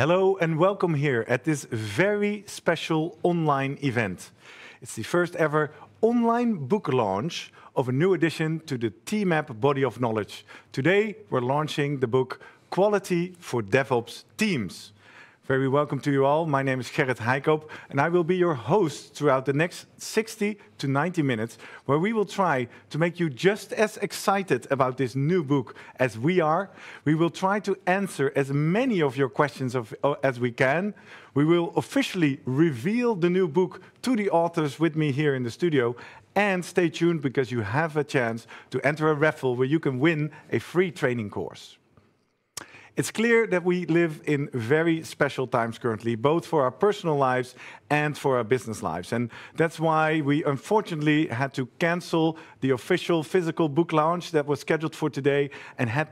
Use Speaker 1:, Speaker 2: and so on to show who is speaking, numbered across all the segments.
Speaker 1: Hello and welcome here at this very special online event. It's the first ever online book launch of a new addition to the TMAP body of knowledge. Today, we're launching the book Quality for DevOps Teams. Very welcome to you all. My name is Gerrit Heikoop, and I will be your host throughout the next 60 to 90 minutes, where we will try to make you just as excited about this new book as we are. We will try to answer as many of your questions of, uh, as we can. We will officially reveal the new book to the authors with me here in the studio. And stay tuned because you have a chance to enter a raffle where you can win a free training course. It's clear that we live in very special times currently, both for our personal lives and for our business lives. And that's why we unfortunately had to cancel the official physical book launch that was scheduled for today and had,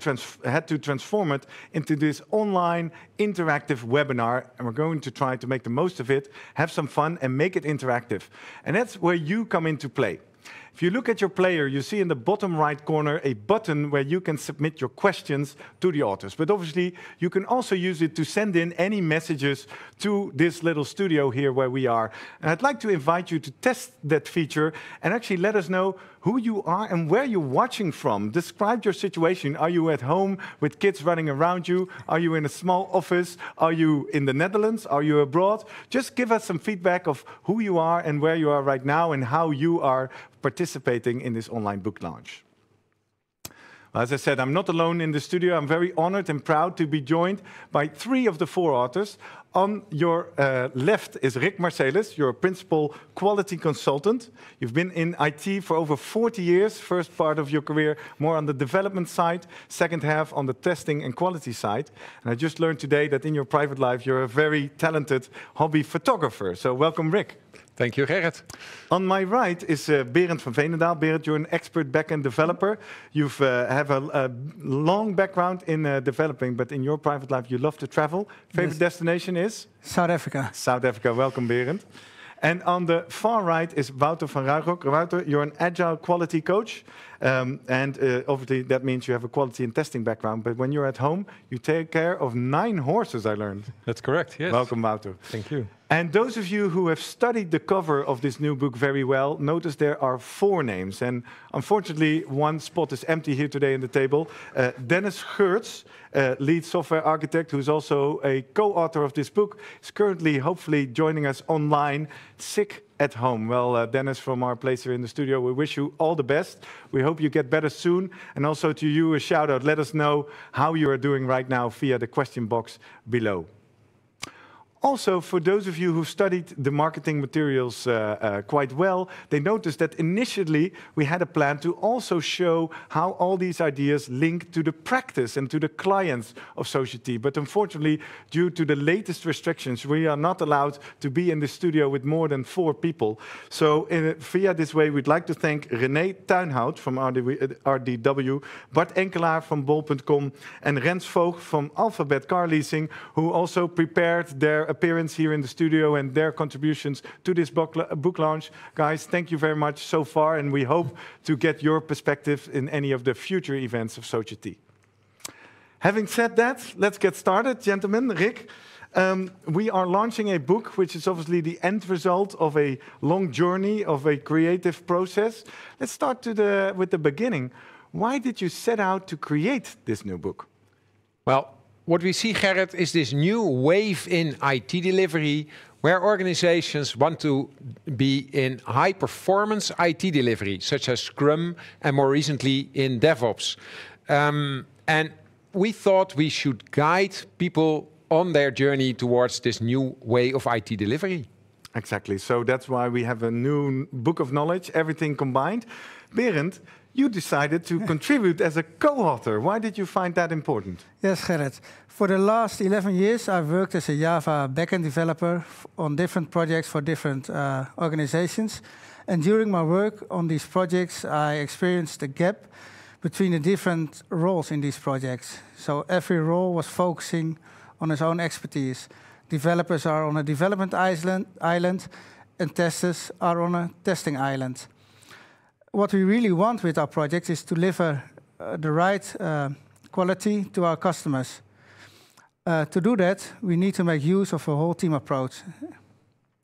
Speaker 1: had to transform it into this online interactive webinar. And we're going to try to make the most of it, have some fun, and make it interactive. And that's where you come into play. If you look at your player, you see in the bottom right corner a button where you can submit your questions to the authors. But obviously, you can also use it to send in any messages to this little studio here where we are. And I'd like to invite you to test that feature and actually let us know who you are and where you're watching from. Describe your situation. Are you at home with kids running around you? Are you in a small office? Are you in the Netherlands? Are you abroad? Just give us some feedback of who you are and where you are right now and how you are participating in this online book launch. as I said, I'm not alone in the studio. I'm very honored and proud to be joined by three of the four authors. On your uh, left is Rick Marcelis, your principal quality consultant. You've been in IT for over 40 years, first part of your career more on the development side, second half on the testing and quality side. And I just learned today that in your private life you're a very talented hobby photographer. So welcome, Rick. Thank you, Gerrit. On my right is uh, Berend van Veenendaal. Berend, you're an expert backend developer. You uh, have a, a, long background in uh, developing, but in your private life, you love to travel. Favorite yes. destination is? South Africa. South Africa. Welcome, Berend. And on the far right is Wouter van Ruijgrok. Wouter, you're an agile quality coach. Um, and uh, obviously, that means you have a quality and testing background. But when you're at home, you take care of nine horses, I learned. That's correct, yes. Welcome, Wouter. Thank you. And those of you who have studied the cover of this new book very well, notice there are four names. And unfortunately, one spot is empty here today in the table. Uh, Dennis Geurts, uh, lead software architect, who's also a co-author of this book, is currently, hopefully, joining us online, sick at home. Well, uh, Dennis, from our place here in the studio, we wish you all the best. We hope you get better soon. And also to you, a shout out. Let us know how you are doing right now via the question box below. Also, for those of you who studied the marketing materials uh, uh, quite well, they noticed that initially we had a plan to also show how all these ideas link to the practice and to the clients of Society. But unfortunately, due to the latest restrictions, we are not allowed to be in the studio with more than four people. So in, via this way, we'd like to thank René Tuinhout from RDW, uh, Bart Enkelaar from Bol.com, and Rens Voog from Alphabet Car Leasing, who also prepared their appearance here in the studio and their contributions to this book launch. Guys, thank you very much so far, and we hope to get your perspective in any of the future events of Society. Having said that, let's get started, gentlemen. Rick, um, we are launching a book which is obviously the end result of a long journey, of a creative process. Let's start the, with the beginning. Why did you set out to create this new book? Well, what we see, Gerrit, is this new wave in
Speaker 2: IT delivery where organizations want to be in high performance IT delivery, such as Scrum and more recently in DevOps. Um, and we thought we should guide people on their journey towards
Speaker 1: this new way of IT delivery. Exactly. So that's why we have a new book of knowledge, everything combined. Berend, you decided to contribute as a co-author. Why did you find that important?
Speaker 3: Yes, Gerrit. For the last 11 years, I've worked as a Java backend developer on different projects for different uh, organizations. And during my work on these projects, I experienced a gap between the different roles in these projects. So every role was focusing on its own expertise. Developers are on a development island, island and testers are on a testing island what we really want with our project is to deliver uh, the right uh, quality to our customers. Uh, to do that, we need to make use of a whole team approach.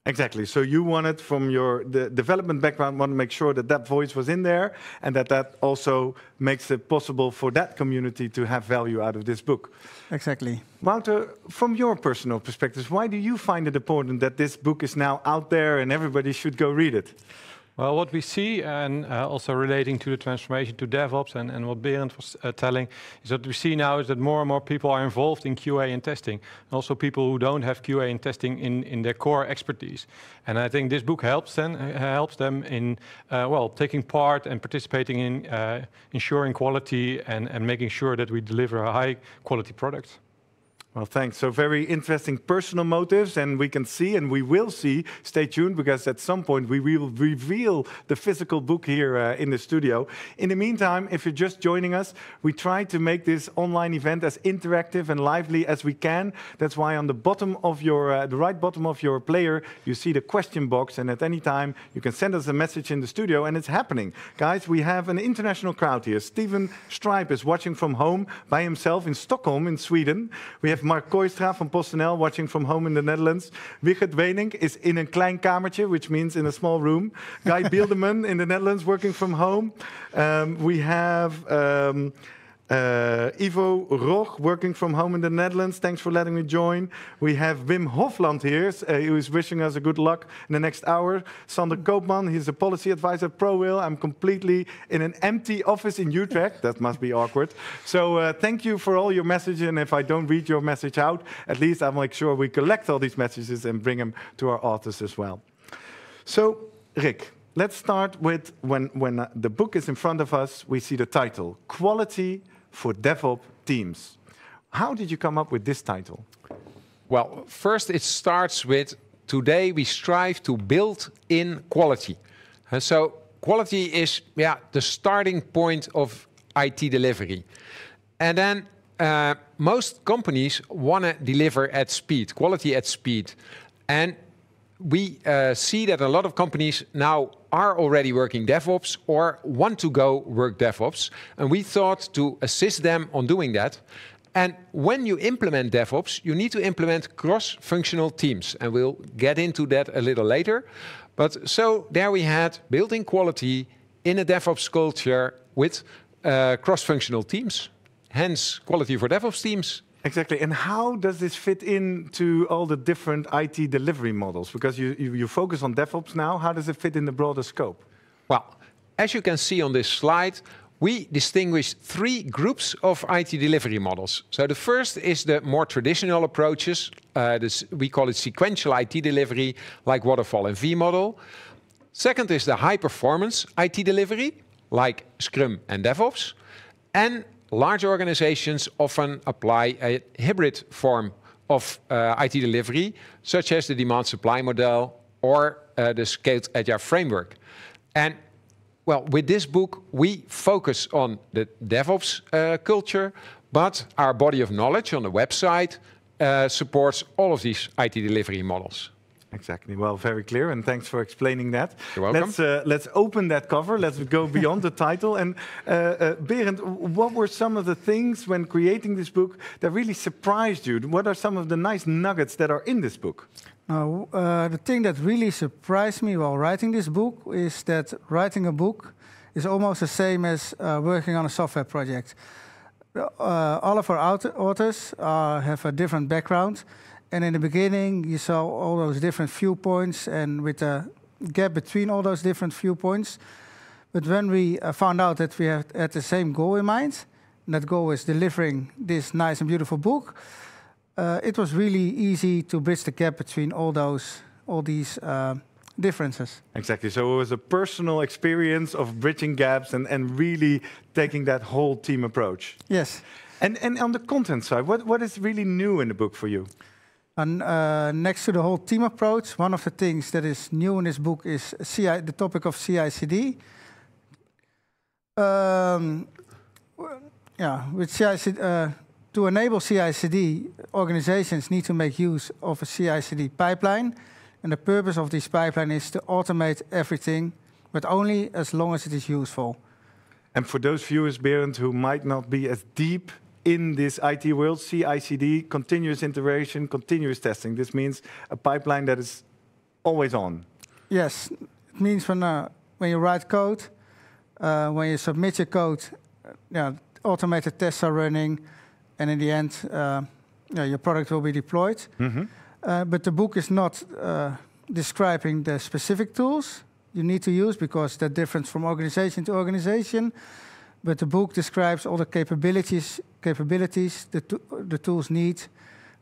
Speaker 1: Exactly. So you wanted, from your the development background, want to make sure that that voice was in there, and that that also makes it possible for that community to have value out of this book. Exactly. Wouter, from your personal perspective, why do you find it important that this book is now out there and everybody should go read it? Well,
Speaker 4: what we see, and uh, also relating to the transformation to DevOps and, and what Berend was uh, telling, is that we see now is that more and more people are involved in QA and testing, and also people who don't have QA and testing in, in their core expertise. And I think this book helps them, uh, helps them in, uh, well, taking part and participating in uh, ensuring quality and, and making
Speaker 1: sure that we deliver a high quality product. Well, thanks. So, very interesting personal motives, and we can see and we will see. Stay tuned because at some point we will reveal the physical book here uh, in the studio. In the meantime, if you're just joining us, we try to make this online event as interactive and lively as we can. That's why on the bottom of your, uh, the right bottom of your player, you see the question box, and at any time you can send us a message in the studio, and it's happening. Guys, we have an international crowd here. Stephen Stripe is watching from home by himself in Stockholm, in Sweden. We have Mark Koistra from PostNL, watching from home in the Netherlands. Wigert Wenink is in een klein kamertje, which means in a small room. Guy Bielderman in the Netherlands, working from home. Um, we have... Um, uh, Ivo Roch, working from home in the Netherlands. Thanks for letting me join. We have Wim Hofland here, uh, who is wishing us a good luck in the next hour. Sander Koopman, he's a policy advisor at ProWill. I'm completely in an empty office in Utrecht. that must be awkward. So uh, thank you for all your messages. And if I don't read your message out, at least I'll make sure we collect all these messages and bring them to our authors as well. So, Rick, let's start with when, when uh, the book is in front of us, we see the title, Quality for DevOps teams. How did you come up with this title? Well, first
Speaker 2: it starts with today we strive to build in quality. And uh, so quality is yeah the starting point of IT delivery. And then uh, most companies want to deliver at speed, quality at speed. And we uh, see that a lot of companies now are already working DevOps or want to go work DevOps. And we thought to assist them on doing that. And when you implement DevOps, you need to implement cross functional teams. And we'll get into that a little later. But so there we had building quality in a DevOps culture with uh, cross functional teams,
Speaker 1: hence, quality for DevOps teams. Exactly. And how does this fit in to all the different IT delivery models? Because you, you, you, focus on DevOps now. How does it fit in the broader scope? Well, as you can see on this slide, we distinguish three groups
Speaker 2: of IT delivery models. So the first is the more traditional approaches. Uh, this, we call it sequential IT delivery, like waterfall and V model. Second is the high performance IT delivery, like Scrum and DevOps. And large organizations often apply a hybrid form of uh, IT delivery, such as the demand supply model or uh, the scaled agile framework. And well, with this book, we focus on the DevOps uh, culture, but our body of knowledge on the website uh, supports all of these IT
Speaker 1: delivery models. Exactly. Well, very clear, and thanks for explaining that. You're welcome. Let's, uh, let's open that cover. Let's go beyond the title. And uh, uh, Berend, what were some of the things when creating this book that really surprised you? What are some of the nice nuggets that are in this book?
Speaker 3: Now, uh, the thing that really surprised me while writing this book is that writing a book is almost the same as uh, working on a software project. Uh, all of our authors have a different background and in the beginning, you saw all those different viewpoints and with the gap between all those different viewpoints. But when we uh, found out that we had, had the same goal in mind, and that goal is delivering this nice and beautiful book, uh, it was really easy to bridge the gap between all those, all these uh, differences.
Speaker 1: Exactly. So it was a personal experience of bridging gaps and, and really taking that whole team approach. Yes. And, and on the content side, what, what is really new in the book for you? And uh,
Speaker 3: next to the whole team approach, one of the things that is new in this book is CI, the topic of CI/CD. Um, yeah, with uh, to enable CI/CD, organizations need to make use of a CI/CD pipeline, and the purpose of this pipeline is to automate everything, but only as long as it is useful.
Speaker 1: And for those viewers, Berend, who might not be as deep in this IT world, CICD, continuous integration, continuous testing. This means a pipeline that is always on.
Speaker 3: Yes, it means when, uh, when you write code, uh, when you submit your code, uh, automated tests are running, and in the end, uh, your product will be deployed. Mm -hmm. but the book is not uh, describing the specific tools you need to use because they're different from organization to organization but the book describes all the capabilities, capabilities the, to the tools need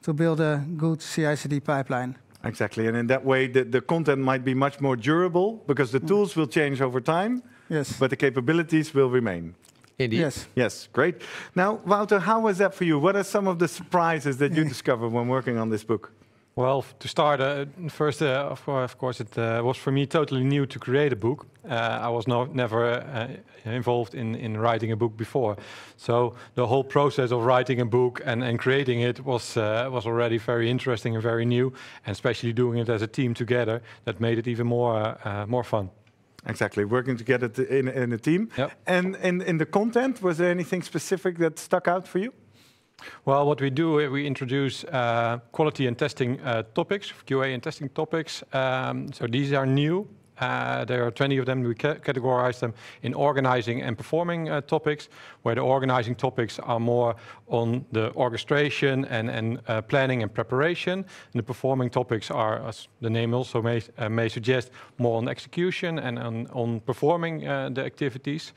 Speaker 3: to build a good CI/CD pipeline.
Speaker 1: Exactly, and in that way, the, the content might be much more durable because the mm. tools will change over time. Yes. But the capabilities will remain. Indeed. Yes. Yes, great. Now, Wouter, how was that for you? What are some of the surprises that you discovered when working on this book? Well,
Speaker 4: to start, uh, first, uh, of, course, of course, it uh, was for me totally new to create a book. Uh, I was no, never uh, involved in, in writing a book before. So the whole process of writing a book and, and creating it was, uh, was already very interesting and very new, and especially doing it as a team together, that made it even more, more fun. Exactly, working together in, in a team. Yep.
Speaker 1: And in, in the content, was there anything specific that stuck out for you?
Speaker 4: Well, what we do is we introduce uh, quality and testing uh, topics, QA and testing topics. Um, so these are new. Uh, there are 20 of them. We ca categorize them in organizing and performing uh, topics, where the organizing topics are more on the orchestration and, and uh, planning and preparation. And the performing topics are, as the name also may, uh, may suggest, more on execution and on, on performing uh, the activities.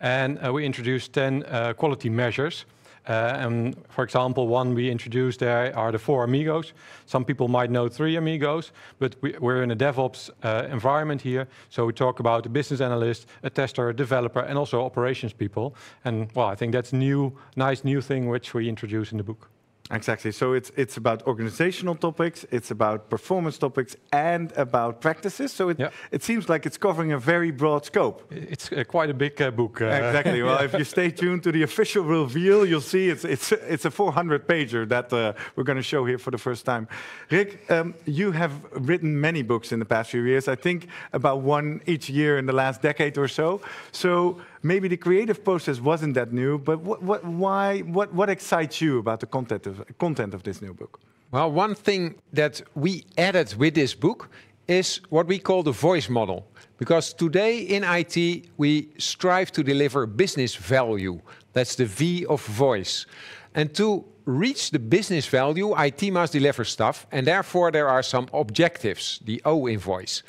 Speaker 4: And uh, we introduce 10 quality measures uh, and for example, one we introduced there are the four amigos. Some people might know three amigos, but we, are in a DevOps uh, environment here. So we talk about a business analyst, a tester, a developer, and also operations people. And well, I think that's new, nice
Speaker 1: new thing which we introduce in the book. Exactly. So it's it's about organizational topics, it's about performance topics, and about practices. So it it seems like it's covering a very broad scope.
Speaker 4: It's uh, quite a big uh, book. Uh, exactly. Well, if you
Speaker 1: stay tuned to the official reveal, you'll see it's it's it's a 400 pager that uh, we're going to show here for the first time. Rick, um, you have written many books in the past few years. I think about one each year in the last decade or so. So maybe the creative process wasn't that new, but what, what, why, what, what excites you about the content of, content of this new book? Well, one thing that
Speaker 2: we added with this book is what we call the voice model. Because today in IT, we strive to deliver business value. That's the V of voice. And to reach the business value, IT must deliver stuff. And therefore, there are some objectives, the O in voice.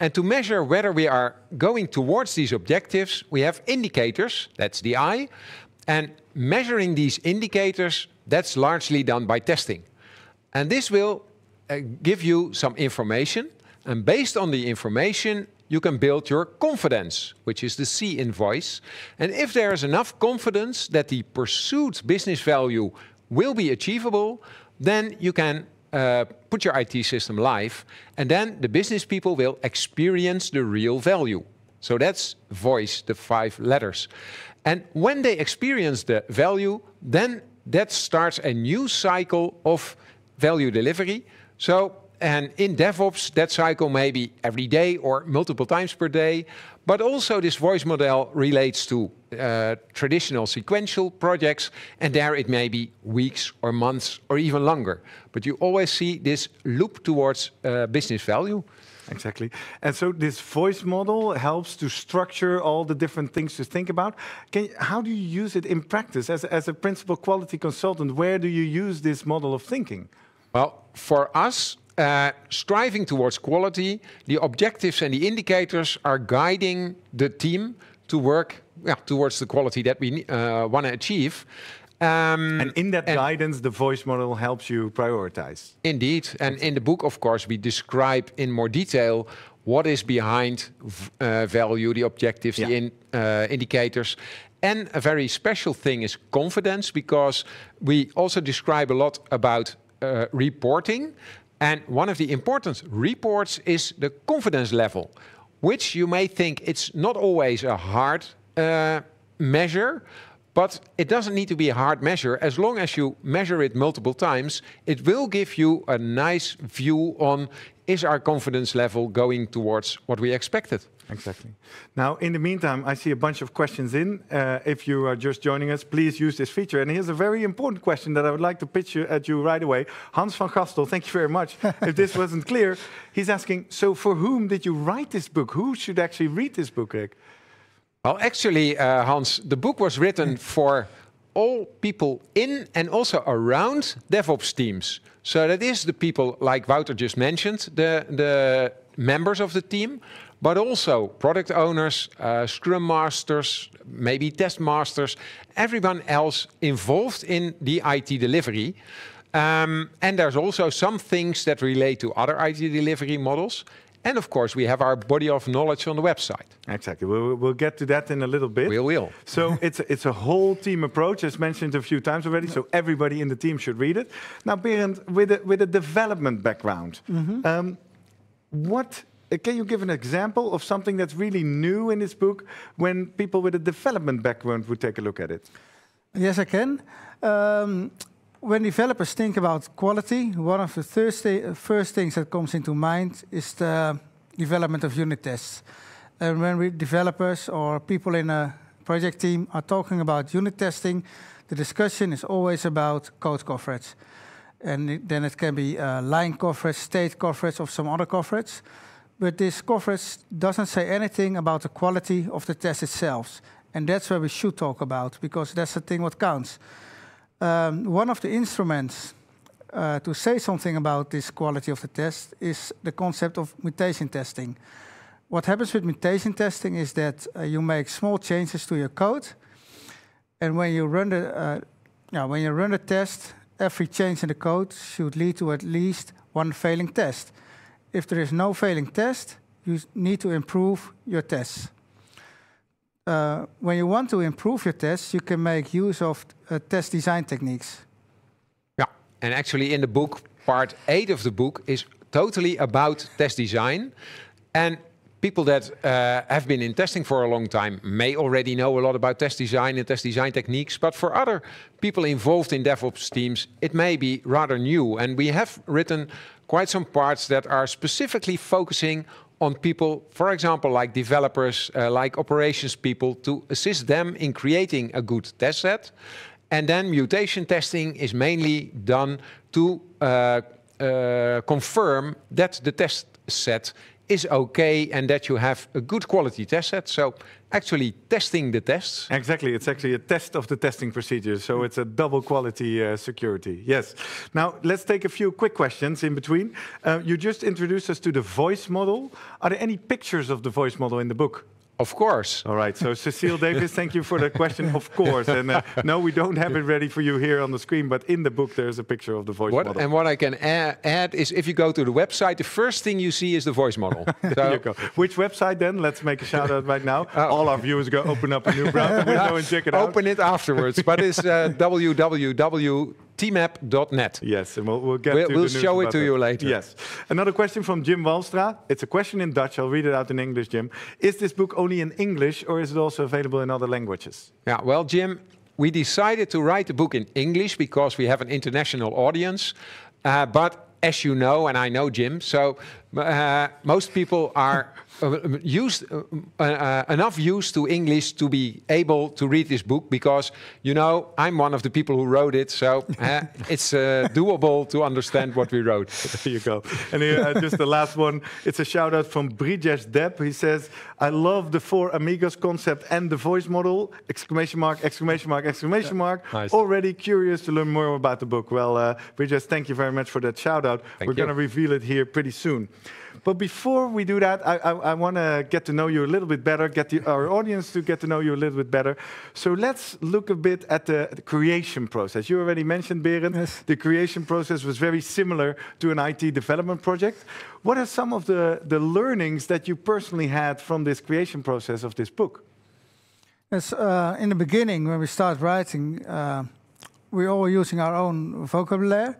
Speaker 2: And to measure whether we are going towards these objectives, we have indicators, that's the eye, and measuring these indicators, that's largely done by testing. And this will uh, give you some information, and based on the information, you can build your confidence, which is the C in voice. And if there is enough confidence that the pursued business value will be achievable, then you can uh, put your IT system live, and then the business people will experience the real value. So that's voice, the five letters. And when they experience the value, then that starts a new cycle of value delivery. So and in DevOps, that cycle may be every day or multiple times per day. But also this voice model relates to uh, traditional sequential projects. And there it may be weeks or months or even longer. But you always see this loop
Speaker 1: towards uh, business value. Exactly. And so this voice model helps to structure all the different things to think about. Can, how do you use it in practice? As, as a principal quality consultant, where do you use this model of thinking? Well, for us,
Speaker 2: uh, striving towards quality, the objectives and the indicators are guiding the team to work yeah, towards the quality that we uh, want to achieve. Um, and in that and guidance, the voice model helps you prioritize. Indeed. And in the book, of course, we describe in more detail what is behind uh, value, the objectives, yeah. the in, uh, indicators. And a very special thing is confidence, because we also describe a lot about uh, reporting. And one of the important reports is the confidence level, which you may think it's not always a hard uh, measure, but it doesn't need to be a hard measure. As long as you measure it multiple times, it will give you a nice view on is our confidence level going towards what we expected.
Speaker 1: Exactly. Now, in the meantime, I see a bunch of questions in. Uh, if you are just joining us, please use this feature. And here's a very important question that I would like to pitch you, at you right away. Hans van Gastel, thank you very much. if this wasn't clear, he's asking, so for whom did you write this book? Who should actually read this book,
Speaker 2: Rick? Well, actually, uh, Hans, the book was written mm. for all people in and also around DevOps teams. So that is the people like Wouter just mentioned, the, the members of the team, but also product owners, uh, scrum masters, maybe test masters, everyone else involved in the IT delivery. Um, and there's also some things that relate to other IT delivery models. And of course, we have our body of knowledge on the website. Exactly.
Speaker 1: We'll, we'll get to that in a little bit. We will. So it's, it's a whole team approach, as mentioned a few times already. So everybody in the team should read it. Now, Berend, with a, with a development background, mm -hmm. um, what uh, can you give an example of something that's really new in this book when people with a development background would take a look at it?
Speaker 3: Yes, I can. Um, when developers think about quality, one of the first, things that comes into mind is the development of unit tests. And when we developers or people in a project team are talking about unit testing, the discussion is always about code coverage. And then it can be uh, line coverage, state coverage, or some other coverage. But this coverage doesn't say anything about the quality of the test itself. And that's where we should talk about, because that's the thing what counts. Um, one of the instruments uh, to say something about this quality of the test is the concept of mutation testing. What happens with mutation testing is that uh, you make small changes to your code, and when you run the uh, yeah, when you run the test, every change in the code should lead to at least one failing test. If there is no failing test, you need to improve your tests uh, when you want to improve your tests, you can make use of uh, test design techniques.
Speaker 2: Yeah, and actually in the book, part eight of the book is totally about test design. And people that uh, have been in testing for a long time may already know a lot about test design and test design techniques, but for other people involved in DevOps teams, it may be rather new. And we have written quite some parts that are specifically focusing on people, for example, like developers, uh, like operations people, to assist them in creating a good test set. And then mutation testing is mainly done to uh, uh, confirm that the test set is okay and that you have a good quality test set.
Speaker 1: So actually testing the tests. Exactly, it's actually a test of the testing procedure, so it's a double quality uh, security. Yes. Now let's take a few quick questions in between. Uh, you just introduced us to the voice model. Are there any pictures of the voice model in the book? Of course. All right. So, Cecile Davis, thank you for the question. Of course. And uh, no, we don't have it ready for you here on the screen, but in the book there's a picture of the voice what, model.
Speaker 2: And what I can add, is if you go to the website, the first thing you see is the voice model. So Which
Speaker 1: website then? Let's make a shout out right now. Oh. All our viewers go open up a new browser
Speaker 2: window and check
Speaker 1: it out. Open it afterwards.
Speaker 2: But it's uh,
Speaker 1: www tmap.net. Yes, and we'll, we'll get we'll, we'll show it to that. you later. Yes. Another question from Jim Walstra. It's a question in Dutch. I'll read it out in English, Jim. Is this book only in English or is it also available in other languages? Yeah, well, Jim, we decided to write the book
Speaker 2: in English because we have an international audience. Uh, but as you know, and I know Jim, so uh, most people are uh, um, used uh, um, uh, enough used to English to be able to read this book because you know I'm one of the people
Speaker 1: who wrote it, so eh, it's doable to understand what we wrote. There you go. And here, just the last one. It's a shout out from Brijesh Depp. He says, "I love the four amigos concept and the voice model!" Exclamation mark! Exclamation mark! Exclamation mark! Nice. Already curious to learn more about the book. Well, uh, Brijesh, thank you very much for that shout out. Thank We're going to reveal it here pretty soon. But before we do that, I, I, I want to get to know you a little bit better, get the, our audience to get to know you a little bit better. So let's look a bit at the, the creation process. You already mentioned, Berend, yes. the creation process was very similar to an IT development project. What are some of the, the learnings that you personally had from this creation process of this book?
Speaker 3: Yes, uh, in the beginning, when we start writing, uh, we are all using our own vocabulary.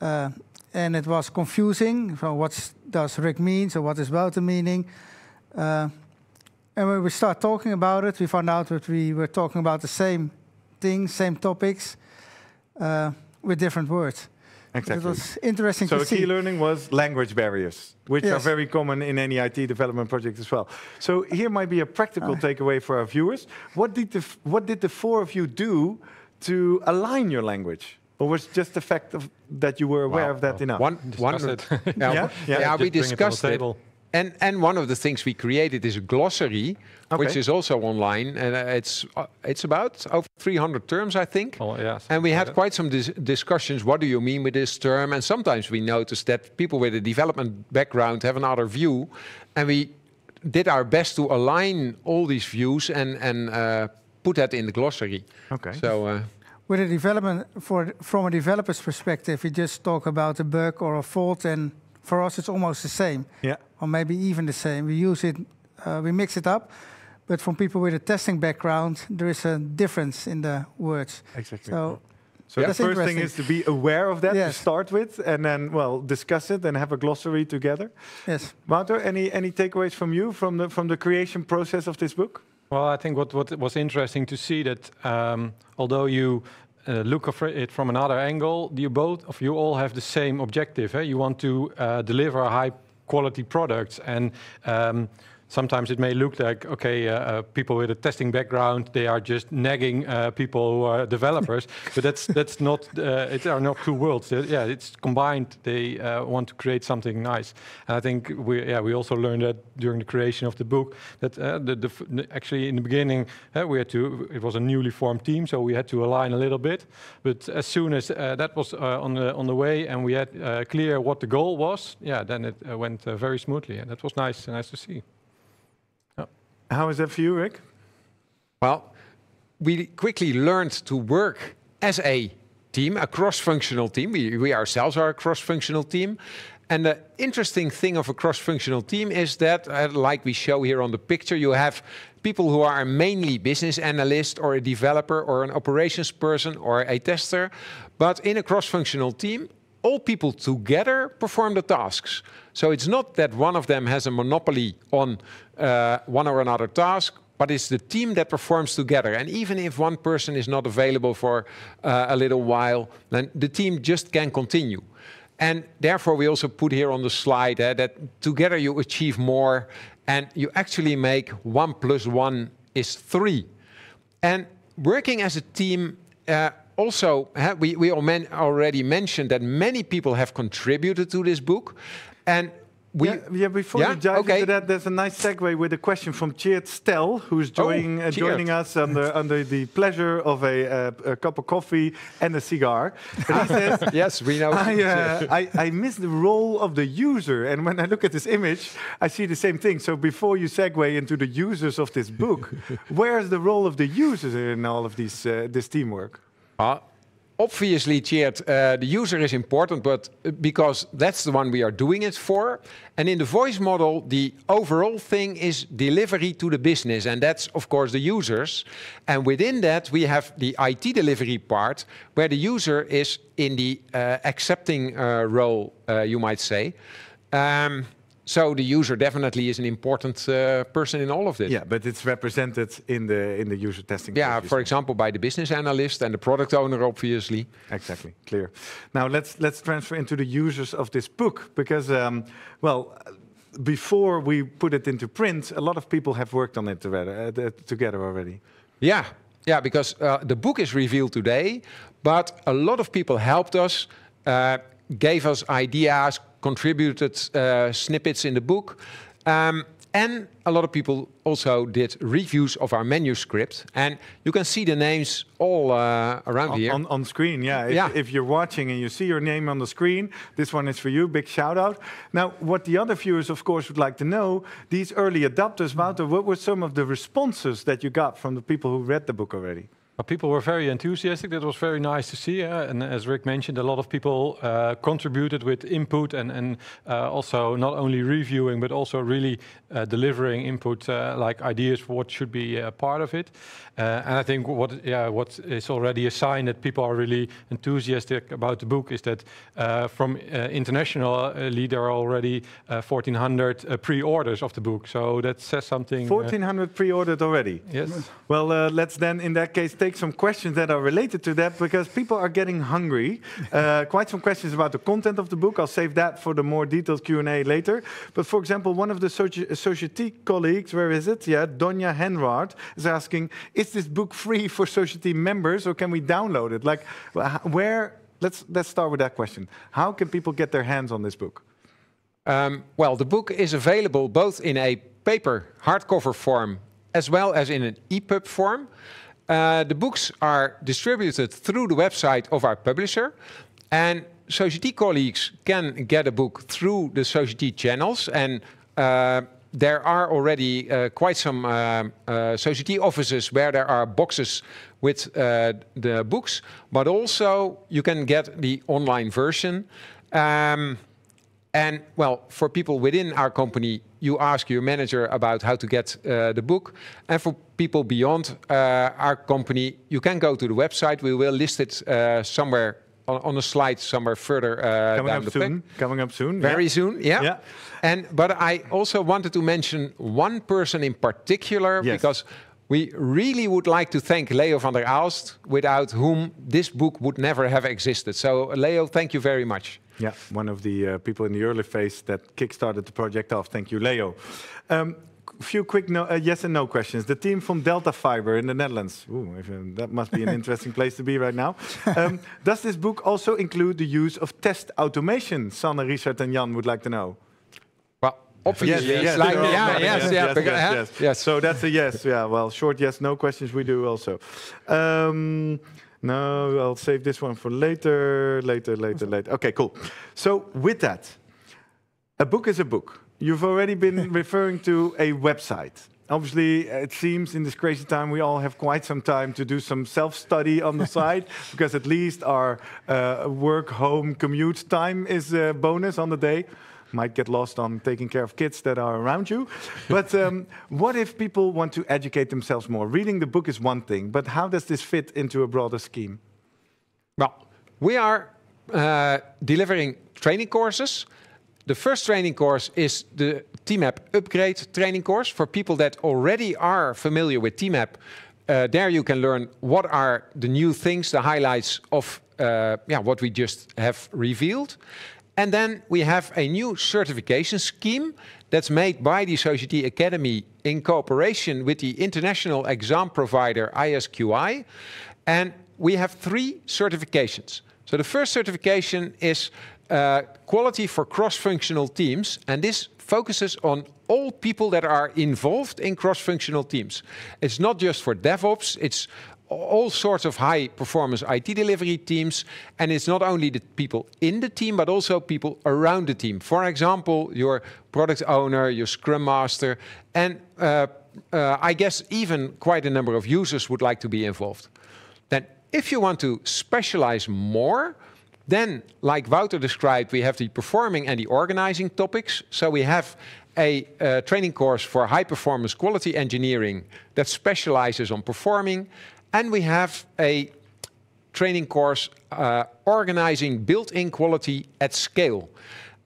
Speaker 3: Uh, and it was confusing. So what does Rick mean? So what is Wouter meaning? Uh, and when we start talking about it, we found out that we were talking about the same things, same topics, uh, with different words. Exactly. It was interesting so to see. So key
Speaker 1: learning was language barriers, which yes. are very common in any IT development project as well. So here might be a practical uh. takeaway for our viewers. What did the what did the four of you do to align your language? Or was just the fact of, that you were aware wow. of that enough? One, one yeah, yeah, yeah. yeah we discussed it.
Speaker 2: And, and one of the things we created is a glossary, okay. which is also online, and uh, it's uh, it's about over 300 terms, I think. Oh, yes. And we had yeah. quite some dis discussions. What do you mean with this term? And sometimes we noticed that people with a development background have another view, and we did our best to align all these views and and uh, put that in the glossary. Okay. So. Uh,
Speaker 3: with a development for from a developer's perspective, you just talk about a bug or a fault, and for us it's almost the same, yeah, or maybe even the same. We use it, uh, we mix it up, but from people with a testing background, there is a difference in the words. Exactly. So.
Speaker 1: So yeah. the first thing is to be aware of that yes. to start with, and then well discuss it and have a glossary together. Yes. Walter, any any takeaways from you from the from the creation process of this book?
Speaker 4: Well, I think what, what was interesting to see that um, although you uh, look at it from another angle, you both of you all have the same objective. Eh? You want to uh, deliver high quality products and um, sometimes it may look like okay uh, uh, people with a testing background they are just nagging uh, people who are developers but that's that's not uh, it are not two worlds They're, yeah it's combined they uh, want to create something nice and i think we yeah we also learned that during the creation of the book that uh, the, the, actually in the beginning we had to it was a newly formed team so we had to align a little bit but as soon as that was on the on the way and we had clear what the goal was yeah then it went very smoothly and that was nice nice to see
Speaker 1: how is
Speaker 2: that for you, Rick? Well, we quickly learned to work as a team, a cross-functional team. We, we ourselves are a cross-functional team. And the interesting thing of a cross-functional team is that, uh, like we show here on the picture, you have people who are mainly business analyst or a developer or an operations person or a tester. But in a cross-functional team, all people together perform the tasks. So it's not that one of them has a monopoly on uh, one or another task, but it's the team that performs together. And even if one person is not available for uh, a little while, then the team just can continue. And therefore, we also put here on the slide uh, that together you achieve more and you actually make one plus one is three. And working as a team uh, also, we, we already mentioned that many people have contributed to this book.
Speaker 1: And we, yeah, yeah, before yeah? you dive okay. into that, there's a nice segue with a question from Cheered Stel, who's oh, joining, oh, uh, joining us under, under the pleasure of a, uh, a cup of coffee and a cigar. he says, Yes, we know. I, uh, I, I, miss the role of the user. And when I look at this image, I see the same thing. So before you segue into the users of this book, where's the role of the users in all of these, uh, this teamwork? Uh,
Speaker 2: obviously, Chert, uh, eh, the user is important, but because that's the one we are doing it for. And in the voice model, the overall thing is delivery to the business, and that's of course the users. And within that, we have the IT delivery part, where the user is in the uh, accepting uh, role, you might say. Um, so the user definitely is an important uh, person in all of this. Yeah, but it's represented in the in the user testing. Yeah, for example, by the business analyst and the product owner,
Speaker 1: obviously. Exactly, clear. Now let's let's transfer into the users of this book because, um, well, before we put it into print, a lot of people have worked on it together, uh, together already.
Speaker 2: Yeah, yeah, because uh,
Speaker 1: the book is revealed today,
Speaker 2: but a lot of people helped us, uh, gave us ideas, contributed uh, snippets in the book. Um, and a lot of people also did reviews of our manuscript, and you can see the names all uh, around on, here on, on
Speaker 1: screen. Yeah, if, yeah. If you're watching and you see your name on the screen, this one is for you. Big shout out! Now, what the other viewers, of course, would like to know: these early adopters, Wouter, what were some of the responses that you got from the people who read the book already?
Speaker 4: people were very enthusiastic. That was very nice to see. Uh, and as Rick mentioned, a lot of people uh, contributed with input and, and uh, also not only reviewing, but also really delivering input like ideas for what should be a part of it. Uh, and I think what yeah what is already a sign that people are really enthusiastic about the book is that uh, from uh, internationally there are already 1,400 pre-orders of the book. So that says something. 1,400
Speaker 1: pre-ordered already. Yes. Well, let's then in that case take some questions that are related to that because people are getting hungry. quite some questions about the content of the book. I'll save that for the more detailed Q&A later. But for example, one of the Societe colleagues, where is it? Yeah, Donya Henrard is asking, is this book free for Society members or can we download it? Like, where? Let's let's start with that question. How can people get their hands on this book?
Speaker 2: Um, well, the book is available both in a paper hardcover form as well as in an EPUB form. Uh, the books are distributed through the website of our publisher, and Society colleagues can get a book through the Society channels and. Uh, there are already uh, quite some uh, uh, society offices where there are boxes with uh, the books, but also you can get the online version. Um, and well, for people within our company, you ask your manager about how to get uh, the book. And for people beyond uh, our company, you can go to the website. We will list it somewhere on, on a slide somewhere further uh, coming down the soon. Pack. Coming up soon. Very yeah. soon, yeah. yeah. And but I also wanted to mention one person in particular yes. because we really would like to thank Leo van der Aalst, without whom this book
Speaker 1: would never have existed. So Leo, thank you very much. Yeah, one of the uh, people in the early phase that kickstarted the project off. Thank you, Leo. Um, few quick no, uh, yes and no questions. The team from Delta Fiber in the Netherlands. Ooh, if, um, that must be an interesting place to be right now. Um, does this book also include the use of test automation? Sanne, Richard, and Jan would like to know. Well, obviously, yes, yes, yes, yeah, yes, yeah, yes, yes, So that's a yes. Yeah, well, short yes, no questions. We do also. Um, no, I'll save this one for later, later, later, later. Okay, cool. So with that, a book is a book. You've already been referring to a website. Obviously, it seems in this crazy time we all have quite some time to do some self study on the side because at least our uh, work home commute time is a bonus on the day. Might get lost on taking care of kids that are around you. But um, what if people want to educate themselves more? Reading the book is one thing, but how does this fit into a broader scheme? Well, we are uh, delivering training courses the first
Speaker 2: training course is the TMAP upgrade training course for people that already are familiar with TMAP. Uh, there you can learn what are the new things, the highlights of uh, yeah, what we just have revealed. And then we have a new certification scheme that's made by the Society Academy in cooperation with the international exam provider ISQI. And we have three certifications. So the first certification is uh, quality for cross-functional teams, and this focuses on all people that are involved in cross-functional teams. It's not just for DevOps, it's all sorts of high performance IT delivery teams. And it's not only the people in the team, but also people around the team. For example, your product owner, your scrum master, and uh, uh, I guess even quite a number of users would like to be involved. Then, if you want to specialize more, then, like Wouter described, we have the performing and the organizing topics. So we have a uh, training course for high performance quality engineering that specializes on performing. And we have a training course uh, organizing built-in quality at scale.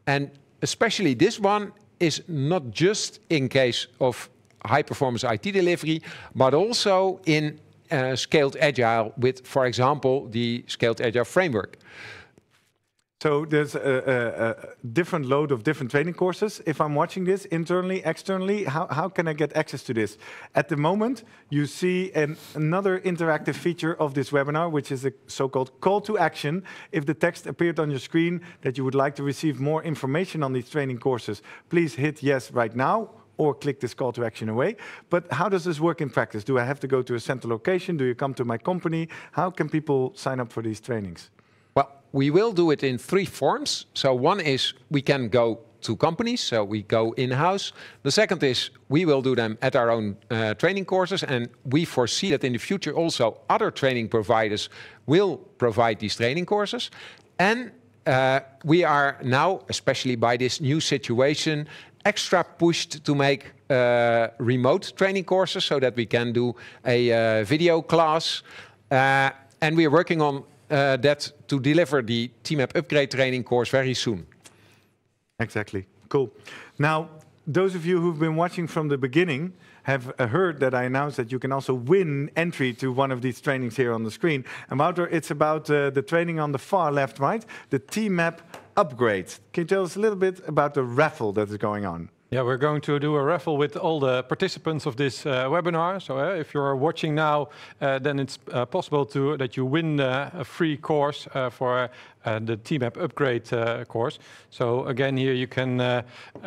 Speaker 2: And especially this one is not just in case of high performance IT delivery, but also in uh, scaled agile with, for example, the scaled
Speaker 1: agile framework. So there's a, a, a, different load of different training courses. If I'm watching this internally, externally, how, how can I get access to this? At the moment, you see an, another interactive feature of this webinar, which is a so-called call to action. If the text appeared on your screen that you would like to receive more information on these training courses, please hit yes right now or click this call to action away. But how does this work in practice? Do I have to go to a central location? Do you come to my company? How can people sign up for these trainings? Well, we will do it in three forms. So one is we can go to
Speaker 2: companies, so we go in-house. The second is we will do them at our own uh, training courses, and we foresee that in the future also other training providers will provide these training courses. And uh, we are now, especially by this new situation, extra pushed to make uh, remote training courses so that we can do a uh, video class. Uh, and we are working on uh, that to deliver the TMAP upgrade training course very soon. Exactly.
Speaker 1: Cool. Now, those of you who've been watching from the beginning have uh, heard that I announced that you can also win entry to one of these trainings here on the screen. And Wouter, it's about uh, the training on the far left, right? The TMAP upgrade. Can you tell us a little bit about the raffle that is going on?
Speaker 4: Yeah, we're going to do a raffle with all the participants of this uh, webinar. So uh, if you're watching now, uh, then it's uh, possible to that you win uh, a free course uh, for the TMAP upgrade course. So again, here you can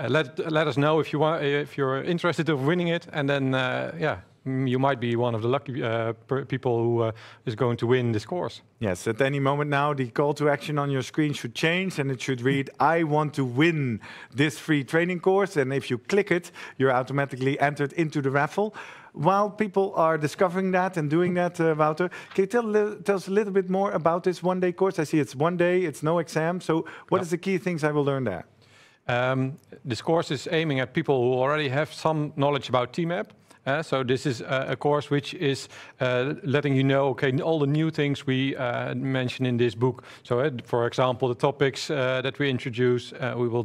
Speaker 4: let let us know if you want if you're interested of winning it, and then yeah,
Speaker 1: Mm, you might be one of the lucky uh, people who uh, is going to win this course. Yes, at any moment now, the call to action on your screen should change and it should read, I want to win this free training course. And if you click it, you're automatically entered into the raffle. While people are discovering that and doing that, uh, Wouter, can you tell, tell, us a little bit more about this one day course? I see it's one day, it's no exam. So, what are is the key things I will learn there? Um,
Speaker 4: this course is aiming at people who already have some knowledge about TMAP uh, so this is uh, a course which is uh, letting you know, okay, all the new things we mention in this book. So for example, the topics that we introduce, we will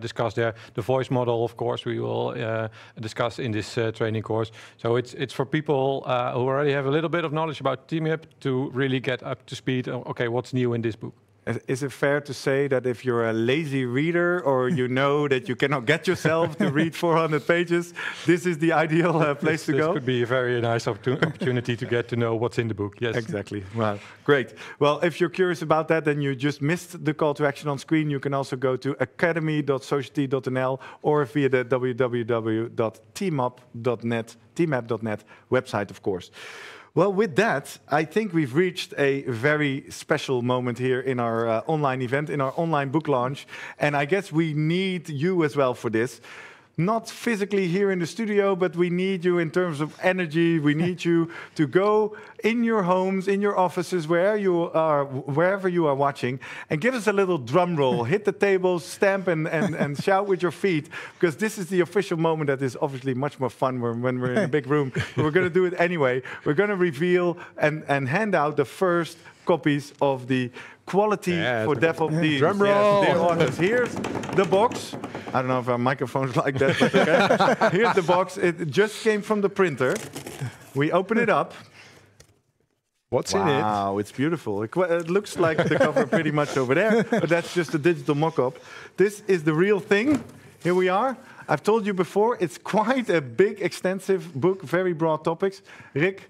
Speaker 4: discuss there. The voice model, of course, we will discuss in this training course. So it's, it's for people who already have a little bit of knowledge about TeamHub to really get up to speed. Okay, what's
Speaker 1: new in this book? Is it fair to say that if you're a lazy reader or you know that you cannot get yourself to read 400 pages, this is the ideal uh, place this, to this go? This could be a
Speaker 4: very nice opportunity to get to know what's in the book, yes. Exactly. Wow,
Speaker 1: great. Well, if you're curious about that and you just missed the call to action on screen, you can also go to academy.society.nl or via the www.teamup.net, teamup.net website, of course. Well, with that, I think we've reached a very special moment here in our uh, online event, in our online book launch. And I guess we need you as well for this not physically here in the studio, but we need you in terms of energy. We need you to go in your homes, in your offices, where you are, wherever you are watching, and give us a little drum roll. Hit the table, stamp, and, and, and shout with your feet, because this is the official moment that is obviously much more fun when, when we're in a big room. But we're going to do it anyway. We're going to reveal and, and hand out the first copies of the quality yeah, for DevOps yeah. Drum roll. Yes, Here's the box. I don't know if our microphone's like that, but okay. Here's the box. It just came from the printer. We open it up. What's wow, in it? Wow, it's beautiful. It, it, looks like the cover pretty much over there, but that's just a digital mock-up. This is the real thing. Here we are. I've told you before, it's quite a big, extensive book, very broad topics. Rick,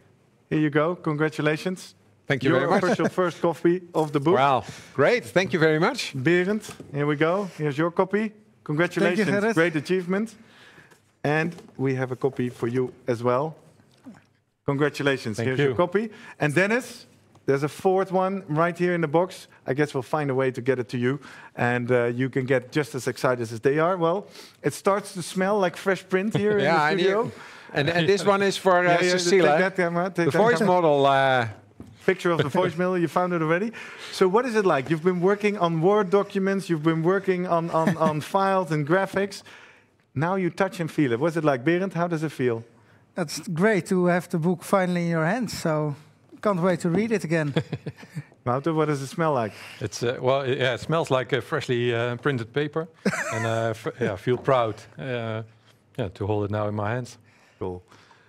Speaker 1: here you go. Congratulations. Thank you Your very much. official first copy of the book. Wow, great. Thank you very much. Berend, here we go. Here's your copy. Congratulations. You, great achievement. And we have a copy for you as well. Congratulations. Thank Here's you. your copy. And Dennis, there's a fourth one right here in the box. I guess we'll find a way to get it to you. And uh, you can get just as excited as they are. Well, it starts to smell like fresh print here yeah, in the studio. And, and, and this one is for uh, yeah, yeah, Cecilia. Take that camera, take the that voice camera. model. Uh, picture of the voicemail. You found it already. So what is it like? You've been working on Word documents. You've been working on, on, on files and graphics. Now you touch and feel it. What's it like, Berend? How does it feel? That's great to
Speaker 3: have the book finally in your hands. So can't wait to read it again.
Speaker 1: Wouter, what does
Speaker 4: it smell like? It's uh, well, yeah, it smells like uh, freshly uh, printed paper, and uh, yeah, I
Speaker 2: feel proud uh, yeah, to hold it now in my hands. Cool.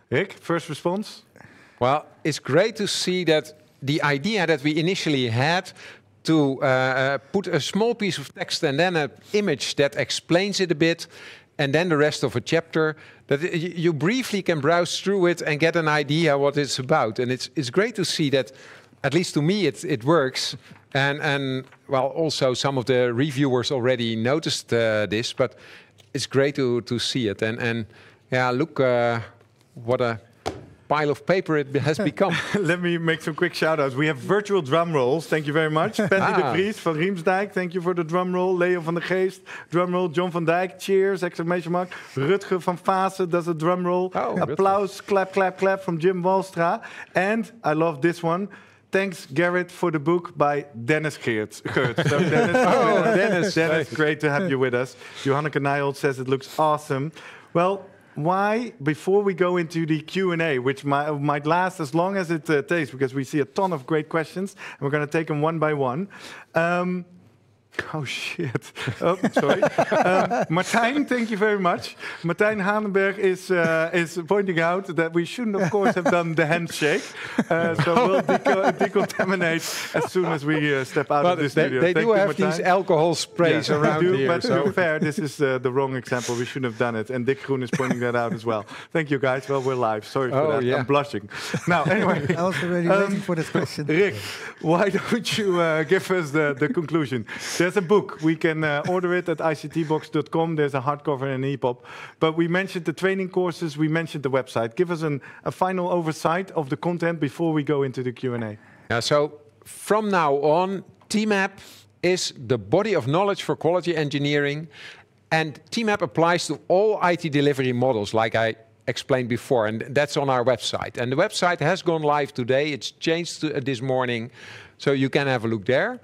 Speaker 2: Rick, first response. Well, it's great to see that the idea that we initially had to uh, uh, put a small piece of text and then an image that explains it a bit, and then the rest of a chapter that you briefly can browse through it and get an idea what it's about. And it's it's great to see that, at least to me, it it works. And and well, also some of the reviewers already noticed uh, this, but it's great to to see it. And and yeah, look uh, what a
Speaker 1: pile of paper it has become. Let me make some quick shout outs. We have virtual drum rolls. Thank you very much. Penny de ah. Vries van Riemsdijk. Thank you for the drum roll. Leo van der Geest. Drum roll. John van Dijk. Cheers. Exclamation mark. Rutger van Vaassen does a drum roll. Oh, Applaus. Clap, clap, clap from Jim Walstra. And I love this one. Thanks, Garrett, for the book by Dennis Geert. So Dennis, oh, Dennis, Dennis, great to have you with us. Johanneke Nijholt says it looks awesome. Well, why, before we go into the Q&A, which might, might last as long as it uh, takes, because we see a ton of great questions, and we're going to take them one by one. Um, Oh shit. Oh, sorry. um, Martijn, thank you very much. Martijn Hanenberg is, uh, is pointing out that we shouldn't, of course, have done the handshake. Uh, so we'll deco decontaminate as soon as we uh, step out but of the studio. They, they do you, have Martijn. these alcohol sprays yeah, around do, here. But so. to be fair, this is uh, the wrong example. We shouldn't have done it. And Dick Groen is pointing that out as well. Thank you, guys. Well, we're live. Sorry oh, for that. Yeah. I'm blushing. Now, anyway. I was already um, waiting for this question. Rick, why don't you uh, give us the, the conclusion? there's a book. We can uh, order it at ictbox.com. There's a hardcover and an EPUB. But we mentioned the training courses. We mentioned the website. Give us an, a final oversight of the content before we go into the Q&A. Yeah, so from now on,
Speaker 2: TMAP is the body of knowledge for quality engineering. And TMAP applies to all IT delivery models, like I explained before, and that's on our website. And the website has gone live today. It's changed to, uh, this morning, so you can have a look there.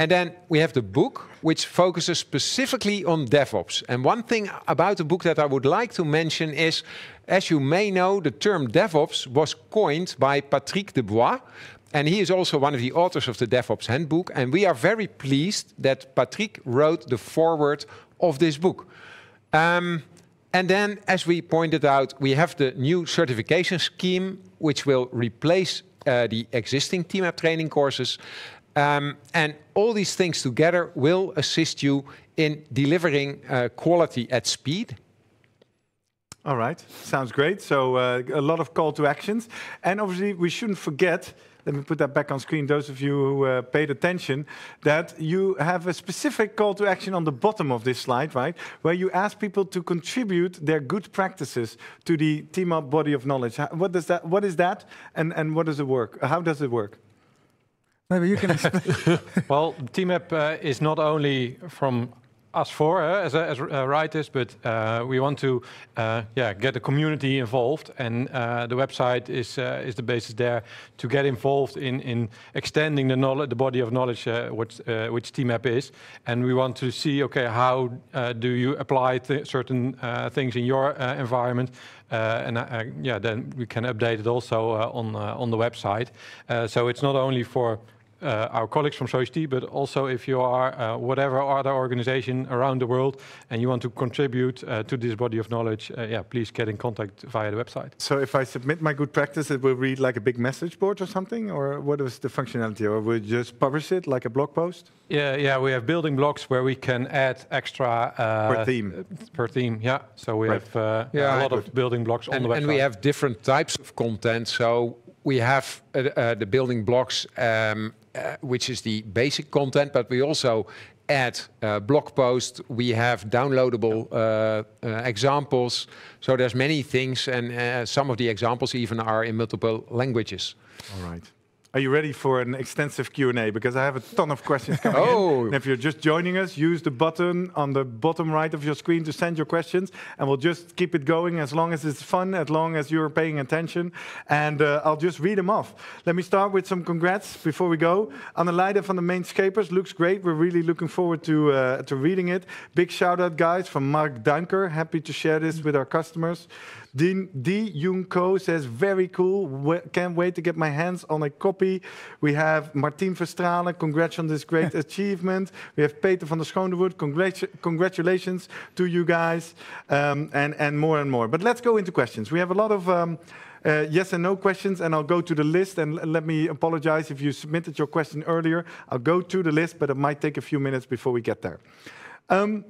Speaker 2: And then we have the book, which focuses specifically on DevOps. And one thing about the book that I would like to mention is, as you may know, the term DevOps was coined by Patrick Debois, And he is also one of the authors of the DevOps Handbook. And we are very pleased that Patrick wrote the foreword of this book. Um, and then, as we pointed out, we have the new certification scheme, which will replace uh, the existing TMAP training courses. Um, and all these things together will assist you in delivering uh, quality
Speaker 1: at speed. All right, sounds great. So uh, a lot of call to actions. And obviously we shouldn't forget let me put that back on screen, those of you who uh, paid attention, that you have a specific call to action on the bottom of this slide, right? Where you ask people to contribute their good practices to the team up body of knowledge. What, does that, what is that and, and what does it work? How does it work?
Speaker 3: Maybe you can explain.
Speaker 4: well, TMAP uh, is not only from us four uh, as, uh, as uh, writers, but uh, we want to uh, yeah get the community involved, and uh, the website is is the basis there to get involved in in extending the knowledge, the body of knowledge which which TMAP is, and we want to see okay how do you apply th certain things in your environment. and yeah, then we can update it also on on the website. so it's not only for uh, our colleagues from SOIST, but also if you are uh, whatever other organization around the world and you want to contribute uh, to this body of knowledge, uh, yeah, please get in contact via the website.
Speaker 1: So if I submit my good practice, it will read like a big message board or something, or what is the functionality? Or you just publish it like a blog post?
Speaker 4: Yeah, yeah, we have building blocks where we can add extra uh, per theme.
Speaker 2: Per theme, yeah. So we right. have uh, yeah, a lot good. of building blocks and, on the website. And we have different types of content, so we have uh, uh, the building blocks, um, uh, which is the basic content, but we also add uh, blog posts. We have downloadable uh, uh, examples. So there's many things, and some of the examples even are
Speaker 1: in multiple languages. All right. Are you ready for an extensive Q&A? Because I have a ton of questions coming oh. in. And if you're just joining us, use the button on the bottom right of your screen to send your questions. And we'll just keep it going as long as it's fun, as long as you're paying attention. And uh, I'll just read them off. Let me start with some congrats before we go. Anneleide van de Mainscapers looks great. We're really looking forward to, uh, to reading it. Big shout out, guys, from Mark Dunker. Happy to share this with our customers. D. D. says, very cool. Can't wait to get my hands on a copy. We have Martin Verstralen, congrats on this great achievement. We have Peter van der Schoonderwood, Congratu congratulations to you guys, um, and, and more and more. But let's go into questions. We have a lot of. Um, uh, yes and no questions, and I'll go to the list. And let me apologize if you submitted your question earlier. I'll go to the list, but it might take a few minutes before we get there. Um,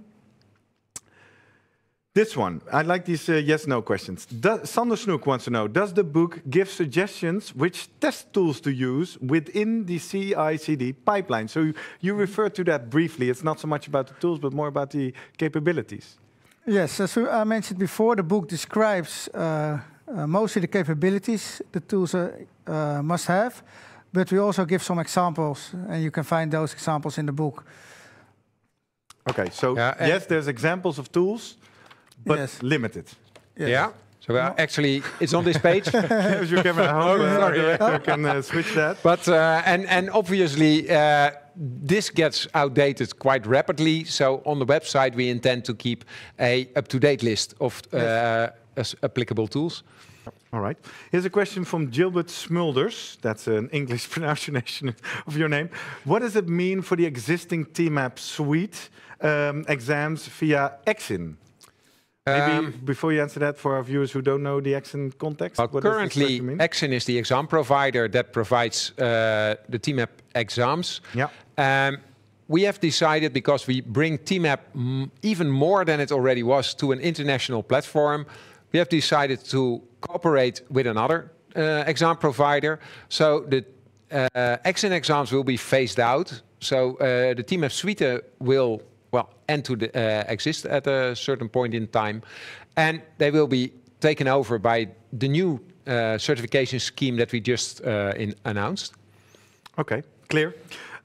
Speaker 1: this one, I like these uh, yes/no questions. Do, Sander Snoek wants to know: Does the book give suggestions which test tools to use within the CI/CD pipeline? So you, you referred to that briefly. It's not so much about the tools, but more about the capabilities.
Speaker 3: Yes, as I mentioned before, the book describes uh, uh, mostly the capabilities the tools uh, uh, must have, but we also give some examples, and you can find those examples in the book.
Speaker 1: Okay, so yeah, yes, there's examples of tools, but yes. limited. Yes. Yeah. So uh, actually, it's on this page. Sorry, you can, uh, oh, uh can uh, switch
Speaker 2: that. But uh, and and obviously, uh, this gets outdated quite rapidly. So on the website, we intend to keep
Speaker 1: a up-to-date list of yes. applicable tools. All right. Here's a question from Gilbert Smulders. That's an English pronunciation of your name. What does it mean for the existing TMAP suite um, exams via Exin? Maybe um, before you answer that, for our viewers who don't know the Exxon context, well, currently
Speaker 2: Exxon is the exam provider that provides uh, the TMAP exams. Yeah. Um, we have decided because we bring TMAP even more than it already was to an international platform, we have decided to cooperate with another uh, exam provider. So the uh, Exxon exams will be phased out. So uh, the TMAP suite uh, will well, and to the, uh, exist at a certain point in time, and they will be taken over by the new uh, certification
Speaker 1: scheme that we just uh, announced. Okay, clear.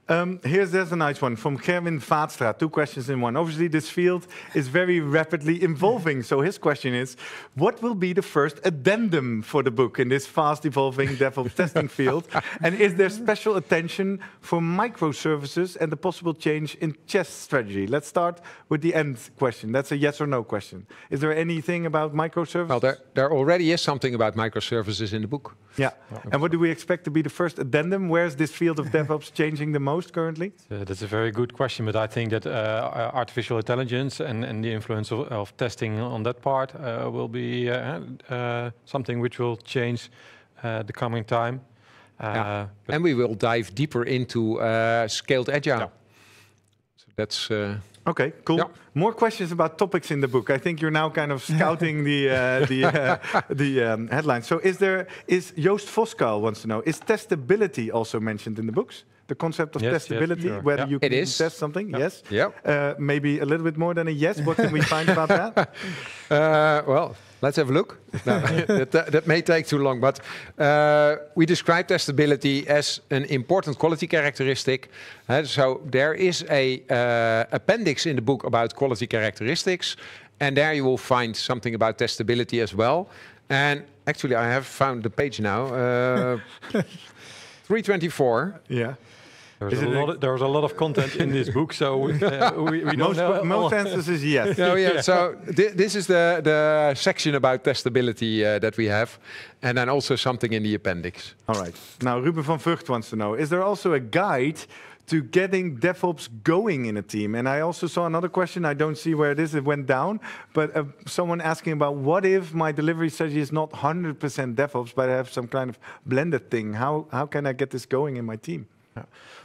Speaker 1: Um, here's there's a nice one from Kevin Vaatstra. Two questions in one. Obviously, this field is very rapidly evolving. So his question is, what will be the first addendum for the book in this fast evolving DevOps testing field? And is there special attention for microservices and the possible change in chess strategy? Let's start with the end question. That's a yes or no question. Is there anything about microservices? Well, there, there already is something about microservices in the book. Yeah. And what do we expect to be the first addendum? Where is this field of DevOps changing the most? most currently?
Speaker 4: Uh, that's a very good question, but I think that uh, artificial intelligence and, and the influence of, of testing on that part uh, will be uh, uh, something which will change
Speaker 2: uh, the coming time. Yeah. And we will dive deeper into scaled agile. Yeah. So that's.
Speaker 1: Okay, cool. More questions about topics in the book. I think you're now kind of scouting the uh, the uh, the um, headlines. So, is there is Joost Voskuil wants to know is testability also mentioned in the books? the concept of yes, testability, yes, sure. whether yeah. you can test something. Yeah. Yes. Yeah. Uh, maybe a little bit more than a yes. What can we find about that? Uh, well, let's have a look. No, that, that, may take too long, but
Speaker 2: uh, we describe testability as an important quality characteristic. Uh, so there is a uh, appendix in the book about quality characteristics, and there you will find something about testability as well. And actually, I have found the page now. Uh, 324. Yeah. There's a, lot of, there's a lot
Speaker 4: of content in
Speaker 2: this book, so uh, we, we most, don't know. Most answers is yes. no, yeah. yeah. So th this is the, the section about testability uh, that we have, and then also something
Speaker 1: in the appendix. All right. Now, Ruben van Vught wants to know, is there also a guide to getting DevOps going in a team. And I also saw another question, I don't see where it is, it went down, but uh, someone asking about what if my delivery strategy is not 100% DevOps, but I have some kind of blended thing? How, how can I get this going in my team?
Speaker 4: Yeah.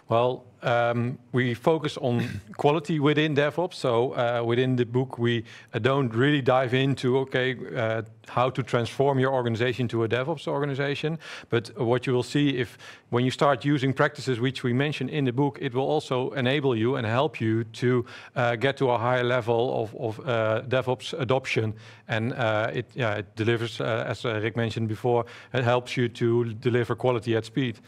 Speaker 4: Well, um, we focus on quality within DevOps. So uh, within the book, we uh, don't really dive into, okay, uh, how to transform your organization to a DevOps organization. But what you will see if when you start using practices which we mention in the book, it will also enable you and help you to uh, get to a higher level of, of uh, DevOps adoption. And uh, it, yeah, it delivers, as Rick mentioned before, it helps you to deliver quality at speed.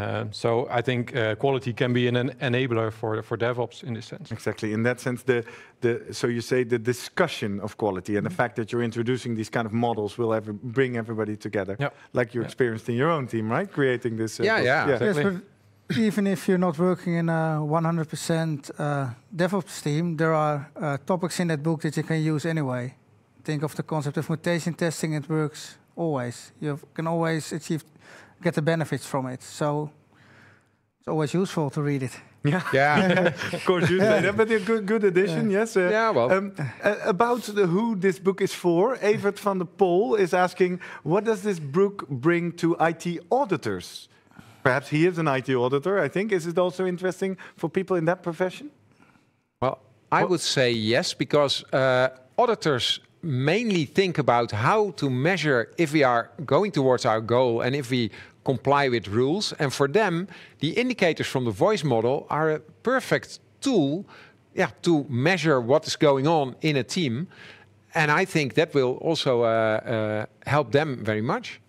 Speaker 4: Um, so I think uh, quality can be an
Speaker 1: enabler for DevOps in this sense. Exactly. In that sense, so you say the discussion of quality and the mm-hmm. fact that you're introducing these kind of models will bring everybody together, like you experienced in your own team, right? Creating this. Uh, yeah, yeah, exactly.
Speaker 3: Even if you're not working in a 100% uh, DevOps team, there are topics in that book that you can use anyway. Think of the concept of mutation testing. It works always. You can always achieve get the benefits from it. So it's always useful to read it. Yeah,
Speaker 1: yeah. of course you say that, but a good, good addition, yeah. yes. Uh, yeah, well. Um, uh, about the, who this book is for, Evert van der Pol is asking, what does this book bring to IT auditors? Perhaps he is an IT auditor, I think. Is it also interesting for people in that profession? Well, I well,
Speaker 2: would say yes, because uh, auditors mainly think about how to measure if we are going towards our goal and if we comply with rules. And for them, the indicators from the voice model are a perfect tool yeah, to measure what is going on in a team. And I think that will also uh, uh, help them very much.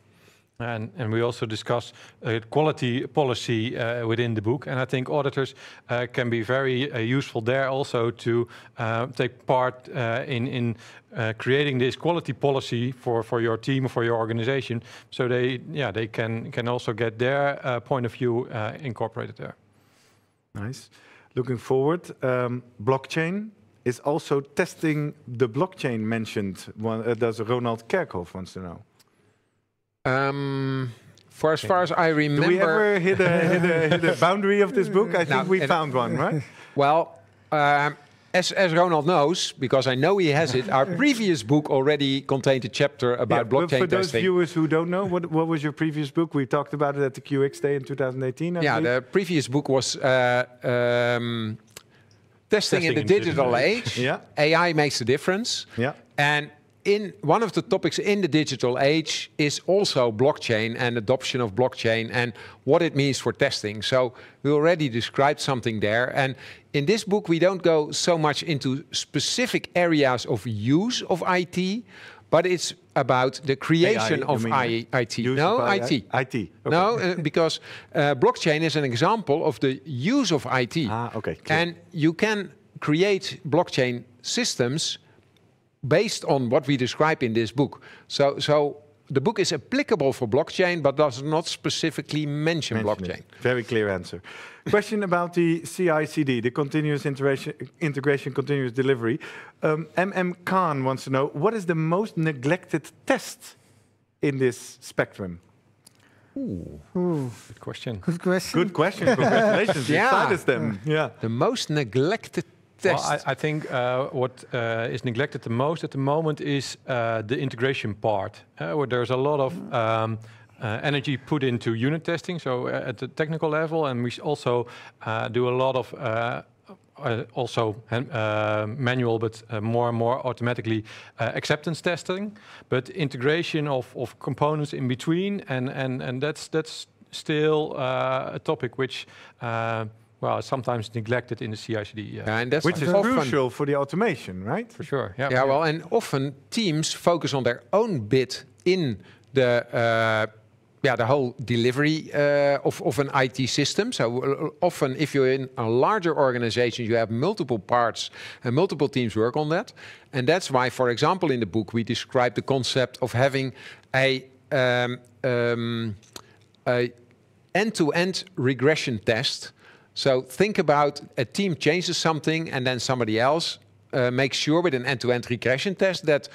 Speaker 2: And,
Speaker 4: and, we also discuss uh, quality policy uh, within the book. And I think auditors uh, can be very uh, useful there also to uh, take part uh, in, in creating this quality policy for, for your team, for your organization. So they, yeah, they can, can also get their point of view incorporated there.
Speaker 1: Nice. Looking forward, um, blockchain is also testing the blockchain mentioned, one, does Ronald Kerkhoff wants to know. Um,
Speaker 2: for as far as I remember, Do we ever hit a, hit, a, hit a
Speaker 1: boundary of this book. I think no, we found
Speaker 2: one, right? Well, um, as, as Ronald knows, because I know he has it, our previous book already contained a chapter about yeah, blockchain testing. For those testing.
Speaker 1: viewers who don't know, what, what was your previous book? We talked about it at the QX Day in 2018. I yeah, believe.
Speaker 2: the previous book was. Uh, um, testing, testing, in the digital, digital age. age. Yeah. AI makes a difference. Yeah. And in one of the topics in the digital age is also blockchain and adoption of blockchain and what it means for testing. So we already described something there. And in this book, we don't go so much into specific areas of use of IT, but it's about the creation AI, of I, IT. No, IT. IT. Okay. No, uh, because uh, blockchain is an example of the use of IT. Ah, okay. Clear. And you can create blockchain systems based on what we describe in this book. So, so the book is applicable for blockchain, but
Speaker 1: does not specifically mention, mention blockchain. It. Very clear answer. Question about the CI/CD, the continuous integration, integration continuous delivery. Um, MM Khan wants to know what is the most neglected test in this spectrum.
Speaker 2: Ooh. Ooh.
Speaker 1: Good question. Good question. Good question. Congratulations. yeah. You them.
Speaker 2: Yeah. The most neglected well, I,
Speaker 4: I think uh, what uh, is neglected the most at the moment is uh, the integration part, uh, where there's a lot of mm. um, uh, energy put into unit testing, so uh, at the technical level, and we also do a lot of uh, also uh, manual, but more and more automatically acceptance testing. But integration of, of components in between, and, and, and that's that's still a topic which well, sometimes
Speaker 2: neglected in the CI/CD. Yeah, and that's which is crucial
Speaker 1: for the automation, right? For sure. Yeah. Yeah. Well,
Speaker 2: and often teams focus on their own bit in the. Uh, eh, yeah, the whole delivery uh, of, of an IT system. So often, if you're in a larger organization, you have multiple parts and multiple teams work on that. And that's why, for example, in the book, we describe the concept of having a um, um, a end-to-end -end regression test so think about a team changes something and then somebody else uh, makes sure with an end-to-end regression test that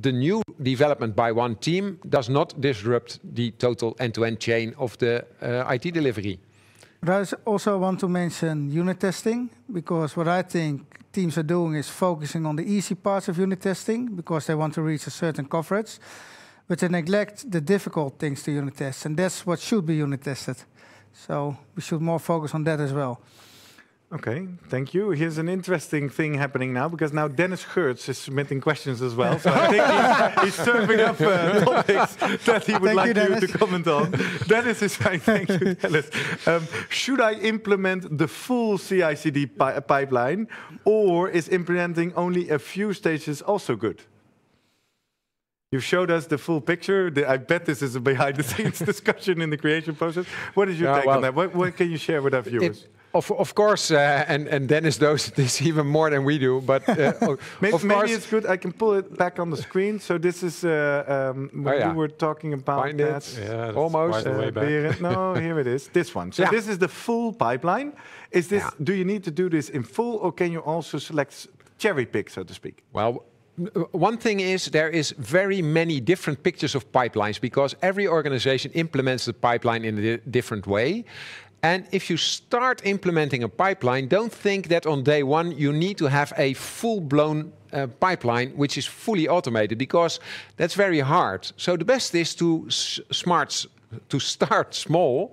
Speaker 2: the new development by one team does not disrupt the total end-to-end -end chain of the uh, IT delivery.
Speaker 3: But I also want to mention unit testing because what I think teams are doing is focusing on the easy parts of unit testing because they want to reach a certain coverage, but they neglect the difficult things to unit test, and that's what should be unit tested. So we should more focus on that as well.
Speaker 1: Okay, thank you. Here's an interesting thing happening now because now Dennis Gertz is submitting questions as well. So I think he's, he's serving up uh, topics that he would thank like you, you, to comment on. Dennis is saying, thank you, Dennis. Um, should I implement the full CI/CD pi pipeline, or is implementing only a few stages also good? You've showed us the full picture. I bet this is a behind the scenes discussion in the creation process. What is your yeah, take well, on that? What, what, can you share with our viewers?
Speaker 2: It, of, of course, uh, and, and Dennis knows this even more than we do, but uh,
Speaker 1: maybe, of course, it's good. I can pull it back on the screen. So this is uh, um, oh, when oh, yeah. we were talking about Find that. Yeah, almost. Uh, no, here it is. This one. So yeah. this is the full pipeline. Is this? Do you need to do this in full, or can you also select cherry pick, so to speak? Well, uh, one
Speaker 2: thing is there is very many different pictures of pipelines because every organization implements the pipeline in a different way. And if you start implementing a pipeline, don't think that on day one you need to have a full-blown uh, pipeline which is fully automated because that's very hard. So the best is to smart to start small.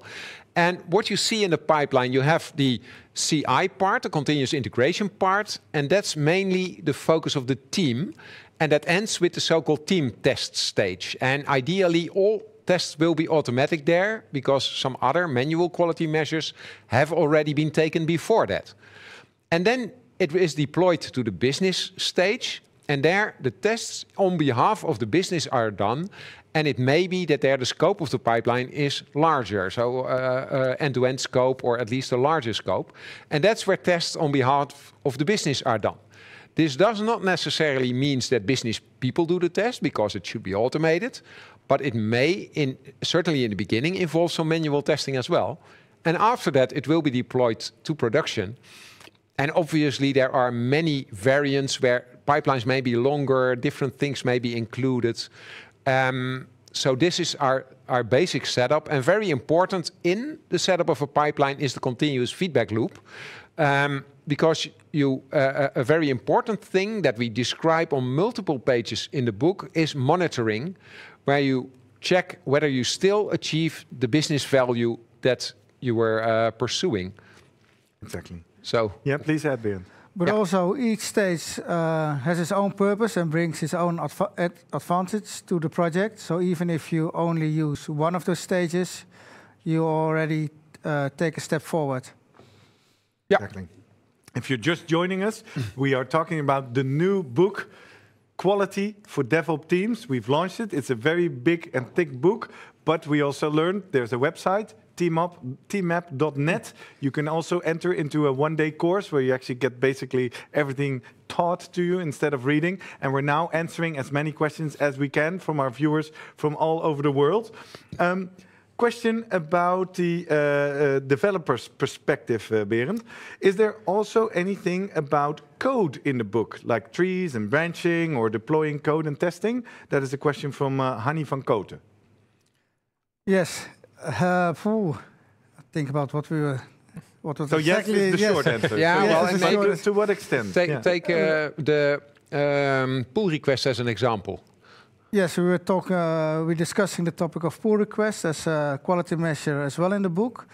Speaker 2: And what you see in the pipeline, you have the CI part, the continuous integration part, and that's mainly the focus of the team. And that ends with the so-called team test stage. And ideally, all tests will be automatic there because some other manual quality measures have already been taken before that. And then it is deployed to the business stage. And there, the tests on behalf of the business are done and it may be that there the scope of the pipeline is larger, so uh, uh, end-to-end scope or at least a larger scope. And that's where tests on behalf of the business are done. This does not necessarily mean that business people do the test because it should be automated, but it may, certainly in the beginning, involve some manual testing as well. And after that, it will be deployed to production. And obviously, there are many variants where pipelines may be longer, different things may be included. Um, so this is our, our basic setup. And very important in the setup of a pipeline is the continuous feedback loop. Um, because you, uh, uh, a very important thing that we describe on multiple pages in the book is monitoring, where you check whether you still achieve the business value that you were uh, pursuing. Exactly. So
Speaker 1: yeah, please add, Bjorn.
Speaker 3: But yeah. also, each stage uh, has its own purpose and brings its own adva ad advantage to the project. So even if you only use one of those stages, you already uh, take a step forward.
Speaker 1: Yeah. Exactly. If you're just joining us, hmm. we are talking about the new book, Quality for DevOps Teams. We've launched it. It's a very big and thick book, but we also learned there's a website teamup, teammap.net. You can also enter into a one day course where you actually get basically everything taught to you instead of reading. And we're now answering as many questions as we can from our viewers from all over the world. Um, question about the uh, uh, developer's perspective, uh, Berend. Is there also anything about code in the book, like trees and branching or deploying code and testing? That is a question from uh, Hani van Koten.
Speaker 3: Yes, uh, Think about what we were. What was so exactly, yes is the yes. short answer. yeah, so well, yes and to, to, what
Speaker 2: extent? Take, yeah. take uh, the um, pull request as an example.
Speaker 3: Yes, we were talking. Uh, we're discussing the topic of pull requests as a quality measure as well in the book.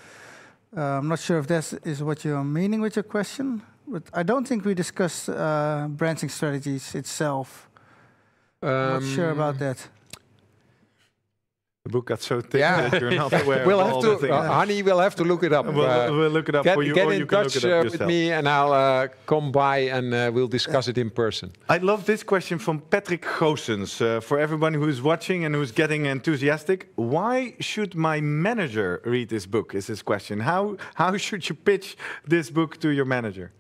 Speaker 3: Uh, I'm not sure if that is what you're meaning with your question, but I don't think we discussed uh, branching strategies itself.
Speaker 2: Um, not sure about um, that.
Speaker 1: The book got so thick yeah. that you're not aware. we'll have to, uh, honey.
Speaker 2: We'll have to look it up. We'll, uh, we'll look it up get, for you, get or in you touch can look it up uh, with me,
Speaker 1: and I'll uh, come by and uh, we'll discuss it in person. I love this question from Patrick Goossens. for everyone who's watching and who's getting enthusiastic, why should my manager read this book? Is his question. How how should you pitch this book to your manager?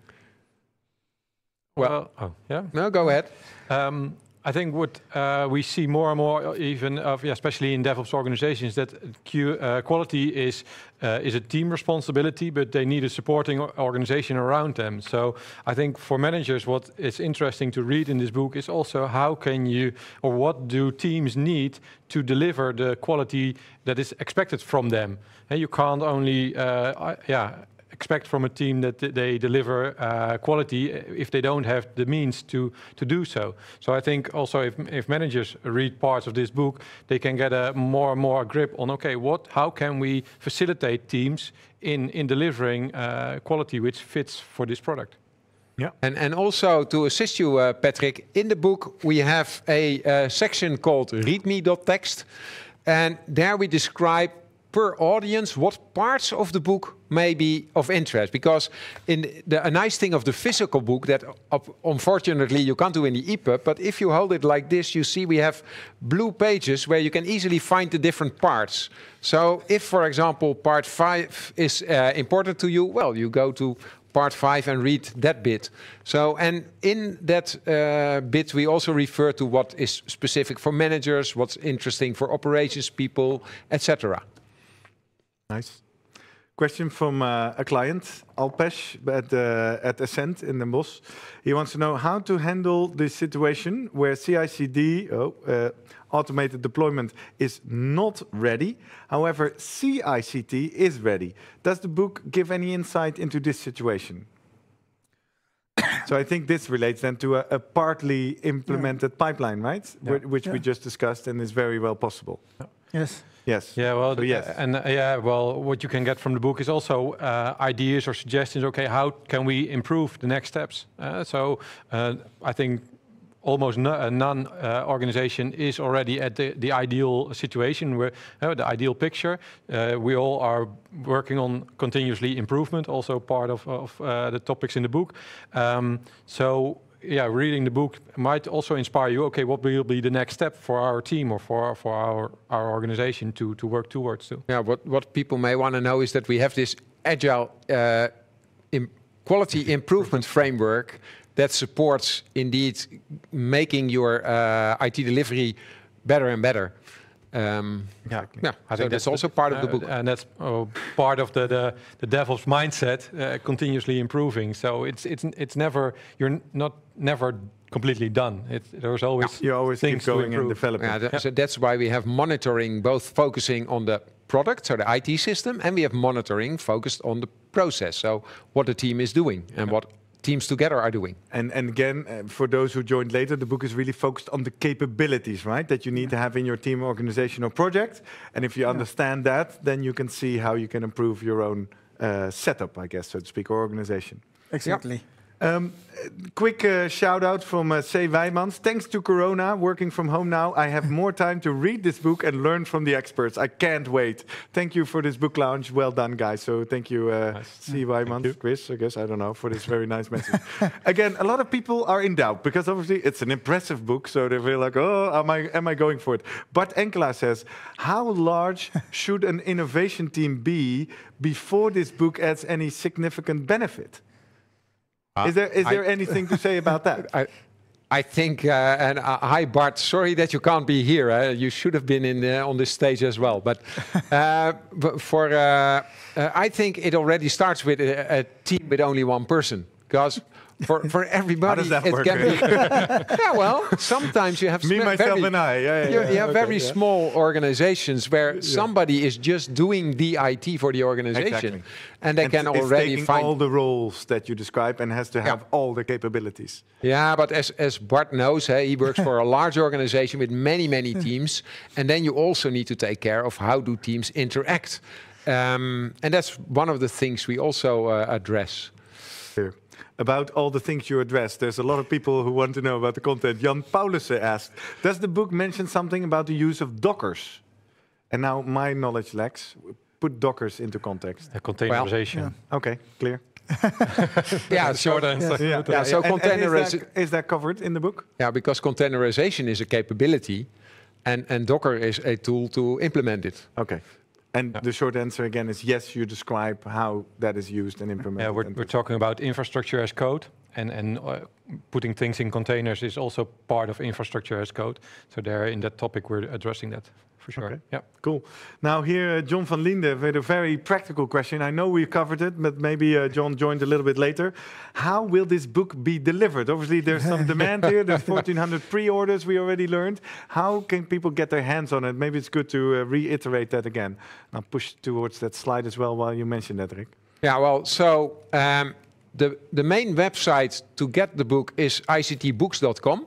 Speaker 4: Well, oh, yeah. No, go ahead. Um, I think what uh, we see more and more, uh, even of, yeah, especially in DevOps organizations, that Q, uh, quality is uh, is a team responsibility, but they need a supporting organization around them. So I think for managers, what is interesting to read in this book is also how can you or what do teams need to deliver the quality that is expected from them. And you can't only, uh, yeah expect from a team that they deliver uh, quality if they don't have the means to, to do so. So I think also if, if managers read parts of this book, they can get a more and more grip on, okay, what, how can we facilitate teams in, in delivering uh, quality which fits for
Speaker 2: this product? Yeah. And, and also to assist you, uh, Patrick, in the book we have a uh, section called readme.txt. And there we describe per audience what parts of the book may be of interest because in the a nice thing of the physical book that unfortunately you can't do in the EPUB but if you hold it like this you see we have blue pages where you can easily find the different parts so if for example part 5 is uh, important to you well you go to part 5 and read that bit. So, and in that uh, bit, we also refer to what is specific for managers, what's interesting for operations people, etc.
Speaker 1: Nice. Question from uh, a client, Alpesh at, uh, at Ascent in the Bosch. He wants to know how to handle the situation where CICD, oh, uh, automated deployment, is not ready. However, CICT is ready. Does the book give any insight into this situation? so I think this relates then to a, a partly implemented yeah. pipeline, right? Yeah. Which yeah. we just discussed and is very well possible. Yes. Yes. Yeah. Well. So yes.
Speaker 4: And uh, yeah. Well, what you can get from the book is also uh, ideas or suggestions. Okay, how can we improve the next steps? Uh, so uh, I think almost no, uh, none uh, organization is already at the, the ideal situation where uh, the ideal picture uh, we all are working on continuously improvement also part of, of uh, the topics in the book um, so yeah, reading the book might also inspire you. Okay, what
Speaker 2: will be the next step for our team or for for our our organization to to work towards? Too? Yeah, what what people may want to know is that we have this agile uh, quality improvement framework that supports indeed making your uh, IT delivery better and better. Um, yeah, yeah. I so think that's, also part of the book, uh,
Speaker 4: and that's oh, part of the the, the devil's mindset, uh, continuously improving. So it's it's it's never you're not never completely done. It, there's always yeah. you
Speaker 2: always keep going and developing. Yeah, yeah. So that's why we have monitoring, both focusing on the product, so the IT system, and we have monitoring focused on the process, so what the team is doing and
Speaker 1: what teams together are doing. And, and again, uh, for those who joined later, the book is really focused on the capabilities, right? That you need yeah. to have in your team organization or project. And if you yeah. understand that, then you can see how you can improve your own uh, setup, I guess, so to speak, or organization. Exactly. Yeah. Um, quick uh, shout out from uh, C. Thanks to Corona, working from home now, I have more time to read this book and learn from the experts. I can't wait. Thank you for this book launch. Well done, guys. So thank you, uh, nice. Chris, I guess, I don't know, for this very nice message. Again, a lot of people are in doubt because obviously it's an impressive book. So they feel like, oh, am I, am I going for it? But Enkela says, how large should an innovation team be before this book adds any significant benefit? Uh, is there is I, there anything to say about that? I, I think, uh, and uh, hi
Speaker 2: Bart, sorry that you can't be here. Uh, you should have been in the, on this stage as well. But, uh, but for, uh, uh, I think it already starts with a, a team with only one person because for for everybody. How does that work? yeah, well, sometimes you have me, myself, very, and I. Yeah, yeah, you, you have okay, very small organizations where somebody is just doing the IT for the organization, exactly. and they and can already find all
Speaker 1: the roles that you describe and has to have all the capabilities.
Speaker 2: Yeah, but as as Bart knows, hey, he works for a large organization with many many teams, and then you also need to take care of how do teams interact.
Speaker 1: Um, and that's one of the things we also uh, address about all the things you address. There's a lot of people who want to know about the content. Jan Paulussen asked, does the book mention something about the use of dockers? And now my knowledge lacks. Put dockers into context. containerization. Well, yeah. Okay, clear. yeah, short answer. Yeah, yeah. yeah so containerization is, is, that covered in the book?
Speaker 2: Yeah, because containerization is a capability, and and
Speaker 1: Docker is a tool to implement it. Okay. And yeah. the short answer again is yes, you describe how that is used and implemented. Yeah, we're, we're talking about infrastructure
Speaker 4: as code and, and uh, putting things in containers is also part of infrastructure as code. So there in that topic, we're addressing that
Speaker 1: for sure. Okay. Yeah. Cool. Now here, uh, John van Linde with a very practical question. I know we covered it, but maybe uh, John joined a little bit later. How will this book be delivered? Obviously, there's some demand here. There's 1,400 pre-orders we already learned. How can people get their hands on it? Maybe it's good to uh, reiterate that again. I'll push towards that slide as well while you mention that, Rick.
Speaker 2: Yeah. Well, so. Um, the, the main website to get the book is ictbooks.com.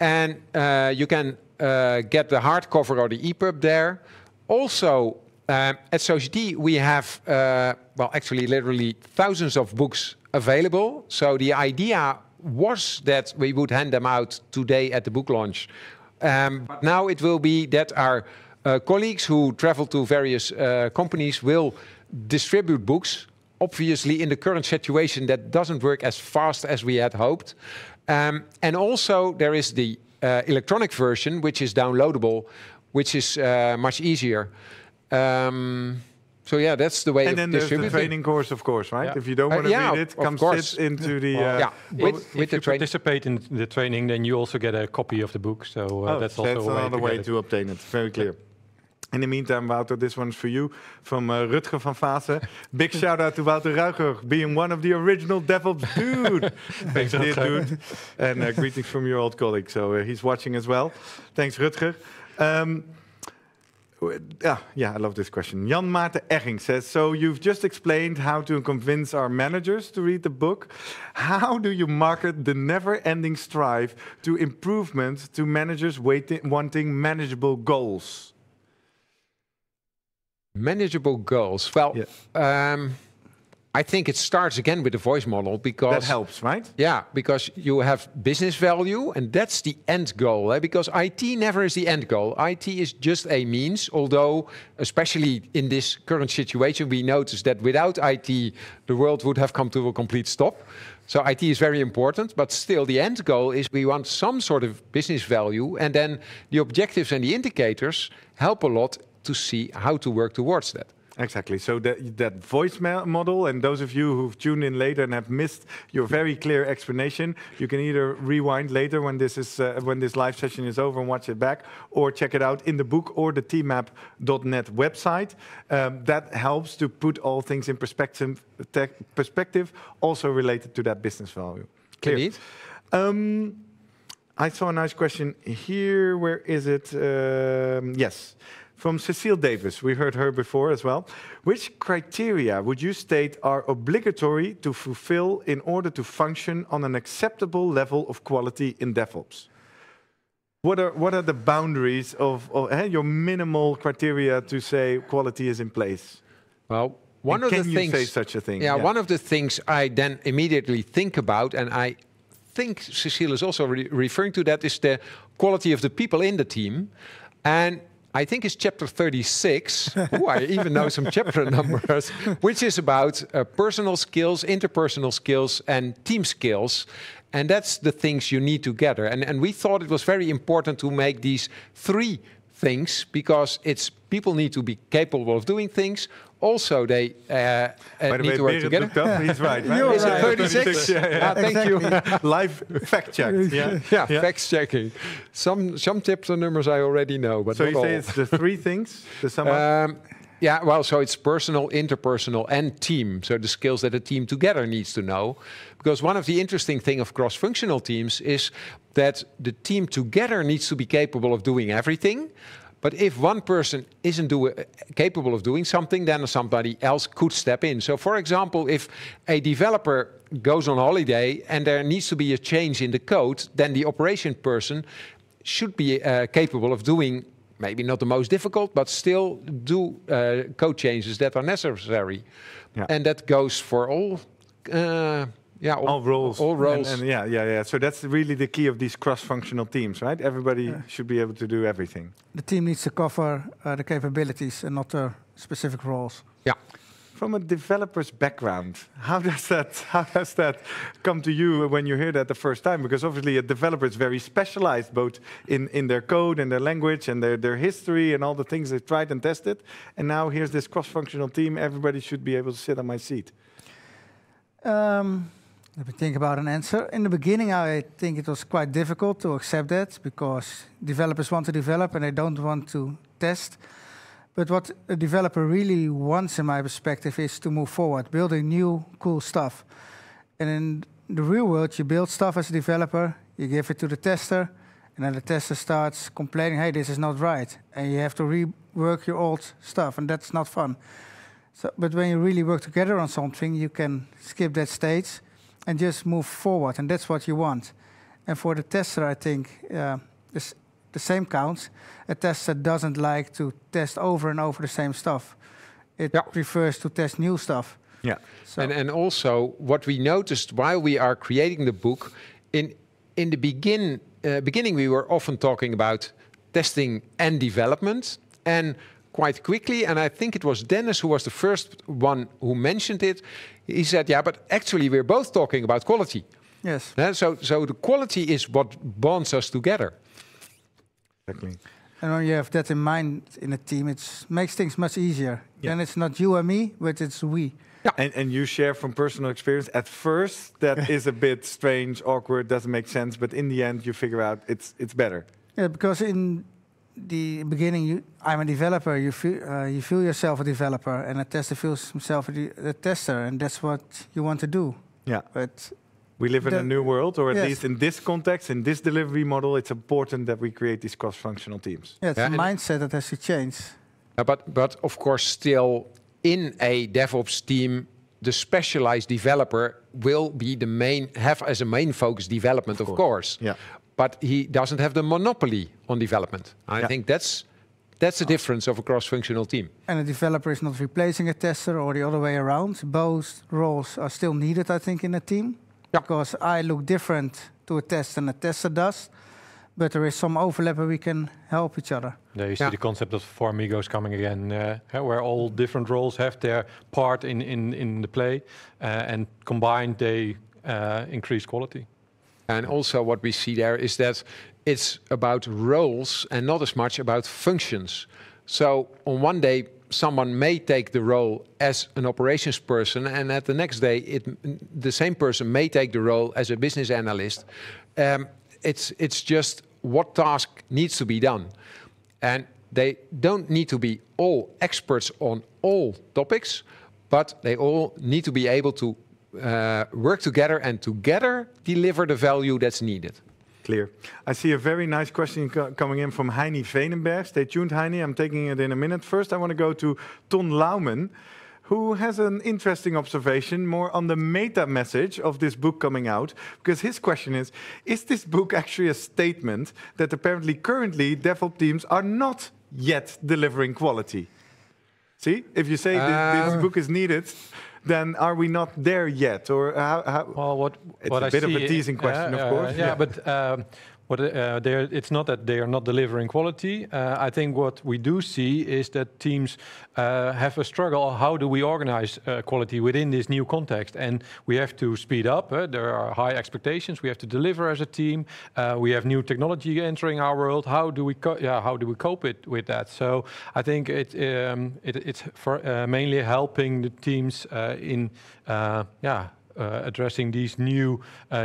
Speaker 2: And uh, you can uh, get the hardcover or the EPUB there. Also, uh, at SociD, we have, uh, well, actually, literally thousands of books available. So the idea was that we would hand them out today at the book launch. Um, but now it will be that our uh, colleagues who travel to various uh, companies will distribute books. Obviously, in the current situation, that doesn't work as fast as we had hoped. Um, and also, there is the uh, electronic version, which is downloadable, which is uh, much easier. Um, so yeah, that's the way. And then there's the training
Speaker 1: course, of course, right? Yeah. If you don't want to uh, yeah, read it, come course. sit into the. Uh, yeah, well,
Speaker 4: with, if you participate in the training, then you also get a copy of the book. So
Speaker 1: uh, oh, that's, that's also another way to, way to obtain it. Very clear. In the meantime, Wouter, this one's for you from uh, Rutger van Vaassen. Big shout out to Wouter Ruiger being one of the original DevOps dude. Thanks, dear dude. And uh, greetings from your old colleague. So uh, he's watching as well. Thanks, Rutger. Um, yeah, yeah, I love this question. Jan Maarten Erring says, so you've just explained how to convince our managers to read the book. How do you market the never-ending strive to improvement to managers waiting, wanting manageable goals?
Speaker 2: Manageable goals. Well, yeah. um, I think it starts again with the voice model because that helps, right? Yeah, because you have business value, and that's the end goal. Eh? Because IT never is the end goal. IT is just a means. Although, especially in this current situation, we notice that without IT, the world would have come to a complete stop. So IT is very important, but still the end goal is we want some sort of business value, and then the objectives and the indicators help a lot to see how to work towards that.
Speaker 1: Exactly. So that, that voice model, and those of you who've tuned in later and have missed your very clear explanation, you can either rewind later when this is uh, when this live session is over and watch it back, or check it out in the book or the tmap.net website. Um, that helps to put all things in perspective, perspective, also related to that business value. Clear. Indeed. Um, I saw a nice question here. Where is it? Um, yes from Cecile Davis. We heard her before as well. Which criteria would you state are obligatory to fulfill in order to function on an acceptable level of quality in DevOps? What are, what are the boundaries of, of eh, your minimal criteria to say quality is in place? Well, one and of the things, thing? yeah, yeah, one of the things I then immediately
Speaker 2: think about, and I think Cecile is also re referring to that, is the quality of the people in the team. And I think it's chapter 36. Ooh, I even know some chapter numbers, which is about uh, personal skills, interpersonal skills, and team skills. And that's the things you need together. And, and we thought it was very important to make these three things because it's people need to be capable of doing things. Also, they uh, uh, need way, to work together. Up, he's right. right? Is right. 36? Yeah, yeah. thank exactly. you. Live fact check. Yeah. yeah. yeah, fact checking. Some some tips and numbers I already know, but so you all. say it's
Speaker 1: the three things.
Speaker 2: The sum um, yeah, well, so it's personal, interpersonal, and team. So the skills that a team together needs to know. Because one of the interesting thing of cross-functional teams is that the team together needs to be capable of doing everything, but if one person isn't do, uh, capable of doing something, then somebody else could step in. So, for example, if a developer goes on holiday and there needs to be a change in the code, then the operation person should be uh, capable of doing maybe not the most difficult, but still do uh, code
Speaker 1: changes that are necessary. Yeah. And
Speaker 2: that goes for all.
Speaker 1: Uh, yeah, all, all roles, all roles, and, and, yeah, yeah, yeah. So that's really the key of these cross-functional teams, right? Everybody yeah. should be able to do everything.
Speaker 3: The team needs to cover uh, the capabilities and not their uh, specific
Speaker 1: roles. Yeah. From a developer's background, how does that how does that come to you when you hear that the first time? Because obviously a developer is very specialized, both in, in their code and their language and their, their history and all the things they've tried and tested. And now here's this cross-functional team. Everybody should be able to sit on my seat.
Speaker 3: Um, let me think about an answer. In the beginning, I think it was quite difficult to accept that because developers want to develop and they don't want to test. But what a developer really wants, in my perspective, is to move forward, building new cool stuff. And in the real world, you build stuff as a developer, you give it to the tester, and then the tester starts complaining, hey, this is not right. And you have to rework your old stuff, and that's not fun. So, but when you really work together on something, you can skip that stage and just move forward. And that's what you want. And for the tester, I think uh, this, the same counts. A tester doesn't like to test over and over the same stuff. It yeah. prefers to test new stuff.
Speaker 2: Yeah. So and, and also, what we noticed while we are creating the book, in, in the begin, uh, beginning, we were often talking about testing and development. And quite quickly. And I think it was Dennis who was the first one who mentioned it. He said, Yeah, but actually, we're both talking about quality. Yes. Yeah, so, so the quality is what bonds us together.
Speaker 1: Exactly.
Speaker 3: And when you have that in mind in a team, it makes things much easier.
Speaker 1: Yeah. Then it's not you and me, but it's we. Yeah. And, and you share from personal experience. At first, that is a bit strange, awkward, doesn't make sense. But in the end, you figure out it's it's better.
Speaker 3: Yeah, because in the beginning, you, I'm a developer. You feel uh, you feel yourself a developer, and a tester feels himself a, a tester, and that's what you want to do.
Speaker 1: Yeah, but we live in a new world, or at yes. least in this context, in this delivery model, it's important that we create these cross-functional teams. Yeah, it's yeah, a
Speaker 3: mindset that has to change.
Speaker 1: Uh, but but of course, still
Speaker 2: in a DevOps team, the specialized developer will be the main have as a main focus development, of, of course. course. Yeah but he doesn't have the monopoly on development. I yeah. think that's that's the oh. difference of a cross-functional team.
Speaker 3: And a developer is not replacing a tester or the other way around. Both roles are still needed, I think, in a team. Yeah. Because I look different to a tester than a tester does. But there is some overlap where we can help each other.
Speaker 4: There you see the concept of four amigos coming again, uh, eh, where all different roles have their part in, in, in the play. Uh, and combined, they uh,
Speaker 2: increase quality. And also what we see there is that it's about roles and not as much about functions. So on one day, someone may take the role as an operations person, and at the next day, it, the same person may take the role as a business analyst. Um, it's, it's just what task needs to be done. And they don't need to be all experts on all topics, but they all need to be able to uh, work together and together deliver the value that's needed.
Speaker 1: Clear. I see a very nice question co coming in from Heini Venenberg. Stay tuned, Heini. I'm taking it in a minute. First, I want to go to Ton Lauman, who has an interesting observation more on the meta message of this book coming out. Because his question is Is this book actually a statement that apparently currently DevOps teams are not yet delivering quality? See, if you say this, this uh. book is needed, then are we not there yet? Or how, how well, what, it's what a I bit see, of a teasing question, uh, of course. Uh, yeah, yeah,
Speaker 4: but um, uh, it's not that they are not delivering quality. Uh, I think what we do see is that teams uh, have a struggle. How do we organize quality within this new context? And we have to speed up. There are high expectations. We have to deliver as a team. we have new technology entering our world. How do we cope it with that? So I think um, it's for, mainly helping the teams in addressing these new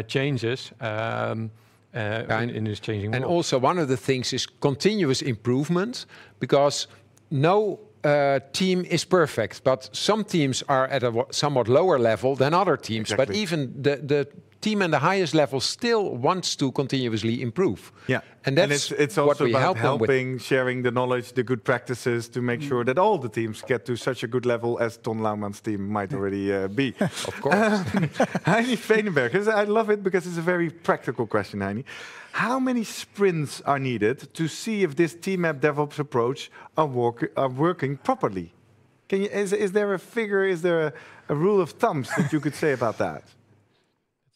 Speaker 4: changes.
Speaker 2: Um, uh, in this changing world. And also one of the things is continuous improvement because no uh, team is perfect, but some teams are at a somewhat lower level than other teams. Exactly. But even the, the team and the highest level still wants to continuously improve. Yeah, and that's and it's, it's also about help helping,
Speaker 1: sharing the knowledge, the good practices to make sure that all the teams get to such a good level as Ton Laumann's team might already uh, be. of course, um, Heini Veenenberg. I love it because it's a very practical question, Heini. How many sprints are needed to see if this team map DevOps approach are, work are working properly? You, is, is, there a figure, is there a, a rule of thumbs that you could say about that?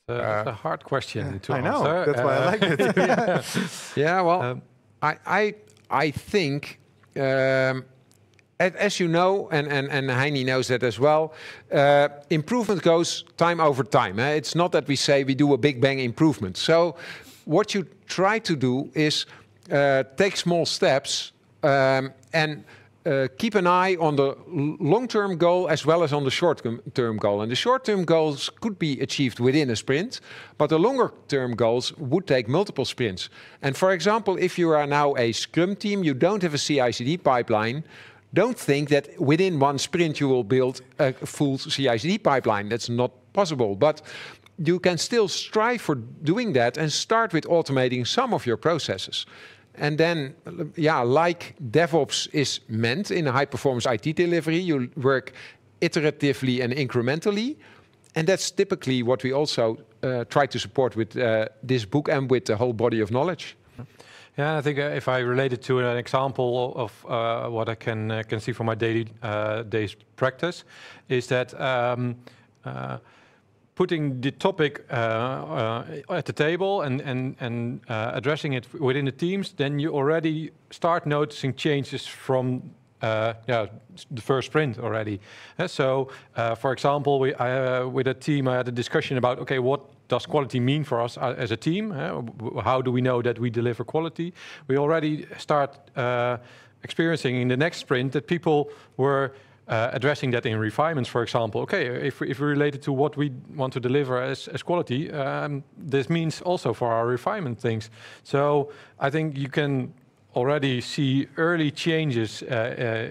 Speaker 2: Uh, that's a hard question to I answer. know. That's why I like it. Uh, yeah. yeah. Well, um, I I I think. Um, as you know, and, and, and Heini knows that as well, uh, improvement goes time over time. Eh? It's not that we say we do a big bang improvement. So, what you try to do is uh, take small steps um, and Eh, keep an eye on the long-term goal as well as on the short-term goal. And the short-term goals could be achieved within a sprint, but the longer-term goals would take multiple sprints. And for example, if you are now a Scrum team, you don't have a CI/CD pipeline, don't think that within one sprint you will build a full CI/CD pipeline. That's not possible. But you can still strive for doing that and start with automating some of your processes. And then, yeah, like DevOps is meant in a high performance IT delivery, you work iteratively and incrementally. And that's typically what we also uh, try to support with uh, this book and with the whole body of knowledge.
Speaker 4: Yeah, I think uh, if I relate it to an example of uh, what I can uh, can see from my daily uh, day's practice, is that um, putting the topic uh, uh, at the table and, and, and uh, addressing it within the teams, then you already start noticing changes from uh, yeah, the first sprint already. Uh, so, uh, for example, we, with a team, I had a discussion about, okay, what does quality mean for us as a team? How do we know that we deliver quality? We already start experiencing in the next sprint that people were uh, addressing that in refinements, for example, okay, if, if we relate it to what we want to deliver as, as quality, um, this means also for our refinement things. So I think you can already see early changes uh,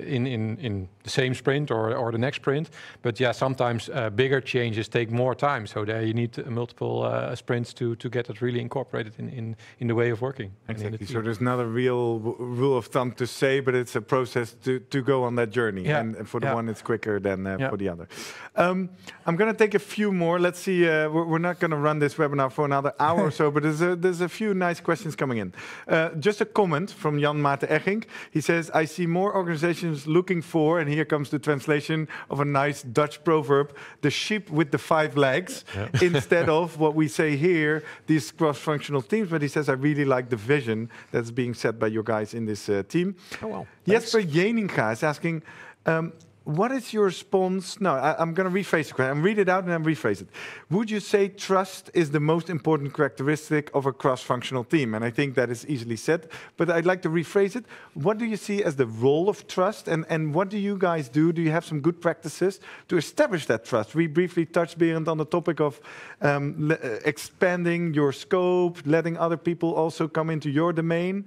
Speaker 4: uh, in, in, in the same sprint or, or the next sprint. But yeah, sometimes uh, bigger changes take more time. So there you need uh, multiple uh, sprints to, to get it really incorporated in, in, in the way of working. Exactly. The so there's
Speaker 1: not a real rule of thumb to say, but it's a process to, to go on that journey. Yeah. And, for the yeah. one, it's quicker than uh, yeah. for the other. Um, I'm going to take a few more. Let's see. Uh, we're, we're, not going to run this webinar for another hour or so, but there's a, there's a few nice questions coming in. Uh, just a comment from Jan Maarten Egink. He says, I see more organizations looking for, and here comes the translation of a nice Dutch proverb the sheep with the five legs, yeah. instead of what we say here, these cross functional teams. But he says, I really like the vision that's being set by your guys in this uh, team. Oh, well. Jesper Jeninga is asking, um, what is your response? No, I, am going to rephrase the question. I'm read it out and then rephrase it. Would you say trust is the most important characteristic of a cross-functional team? And I think that is easily said, but I'd like to rephrase it. What do you see as the role of trust, and, and what do you guys do? Do you have some good practices to establish that trust? We briefly touched, Berend, on the topic of um, uh, expanding your scope, letting other people also come into your domain.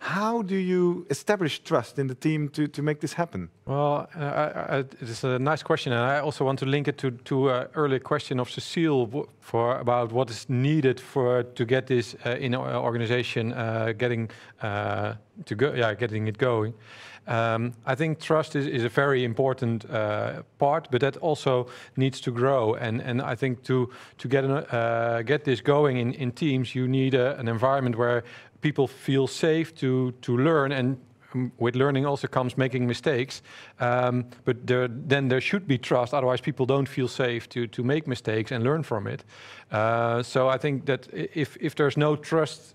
Speaker 1: How do you establish trust in the team to, to make this happen?
Speaker 4: Well, uh, I, I, it's a nice question, and I also want to link it to to an uh, earlier question of Cecile for about what is needed for to get this uh, in uh, organization uh, getting uh, to go, yeah, getting it going. Um, I think trust is, is a very important uh, part, but that also needs to grow. And, and I think to, to get, an, uh, get this going in, in teams, you need a, an environment where people feel safe to, to learn and um, with learning also comes making mistakes, um, but there, then there should be trust. Otherwise, people don't feel safe to to make mistakes and learn from it. Uh, so I think that if if there's no trust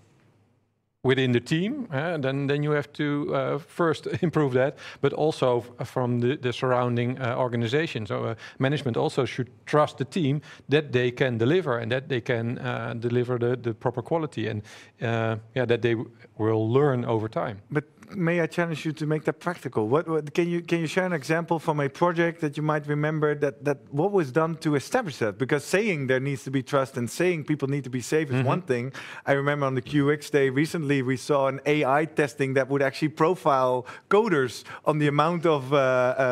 Speaker 4: within the team, uh, then then you have to uh, first improve that, but also from the, the surrounding uh, organization. So uh, management also should trust the team that they can deliver and that they can uh, deliver the, the proper quality and uh, yeah that they will learn over time.
Speaker 1: But may I challenge you to make that practical? What, what, can you can you share an example from a project that you might remember that that what was done to establish that? Because saying there needs to be trust and saying people need to be safe is mm -hmm. one mm-hmm. thing. I remember on the QX day recently we saw an AI testing that would actually profile coders on the amount of uh, uh,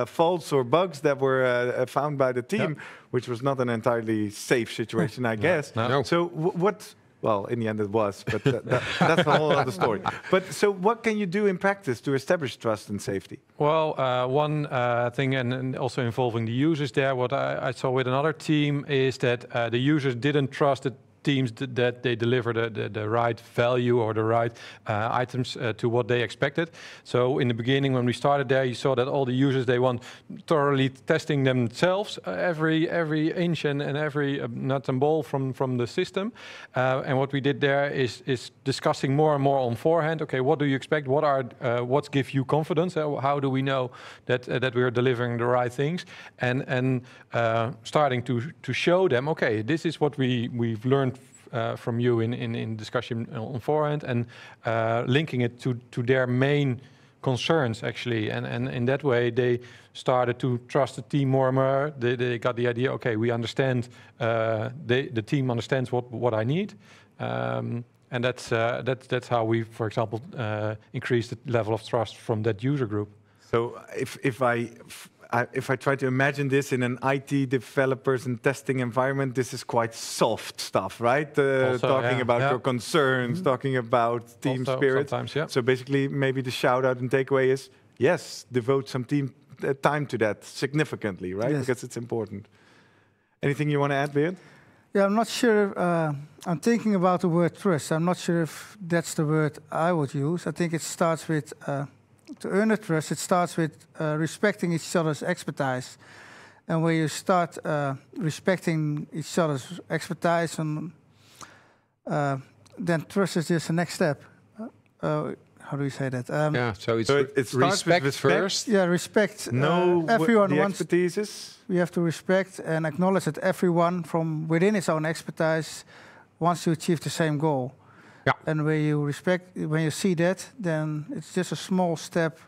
Speaker 1: faults or bugs that were uh, uh, found by the team, yeah. which was not an entirely safe situation, I guess. No. So what? Well, in the end, it was, but that, that, that's a whole other story. But so, what can you do in practice to establish trust and safety?
Speaker 4: Well, uh, one uh, thing, and, and, also involving the users there, what I, I, saw with another team is that uh, the users didn't trust that teams that they deliver the, right value or the right uh, items uh, to what they expected. So in the beginning, when we started there, you saw that all the users, they want thoroughly testing themselves, uh, every every inch and, every nut and bolt from, from the system. and what we did there is, is discussing more and more on forehand, okay, what do you expect? What are What gives you confidence? how do we know that, that we are delivering the right things? And, and starting to, to show them, okay, this is what we, we've learned uh, from you in, in, in discussion on forehand and uh, linking it to, to their main concerns actually and and in that way they started to trust the team more and more they, they got the idea okay we understand uh, they, the team understands what what i need um, and that's uh, that's that's how we for example uh,
Speaker 1: the level of trust from that user group so if if i f- I, if I try to imagine this in an IT developers and testing environment, this is quite soft stuff, right? Uh, also, talking yeah, about yeah. your concerns, mm-hmm. talking about team also spirit. Yeah. So basically, maybe the shout out and takeaway is yes, devote some team uh, time to that significantly, right? Yes. Because it's important. Anything you want to add, Beard?
Speaker 3: Yeah, I'm not sure. Uh, I'm thinking about the word trust. I'm not sure if that's the word I would use. I think it starts with uh, to earn a trust, it starts with uh, respecting each other's expertise. And when you start uh, respecting each other's expertise, and, uh, then trust is just the next step. Uh, uh, how do you say that? Um, yeah, so it's so it, it respect, respect, first. Yeah, respect. Uh, no, everyone the
Speaker 1: wants
Speaker 3: We have to respect and acknowledge that everyone from within his own expertise wants to achieve the same goal. Yeah. And when you respect, when you see that, then it's just a small step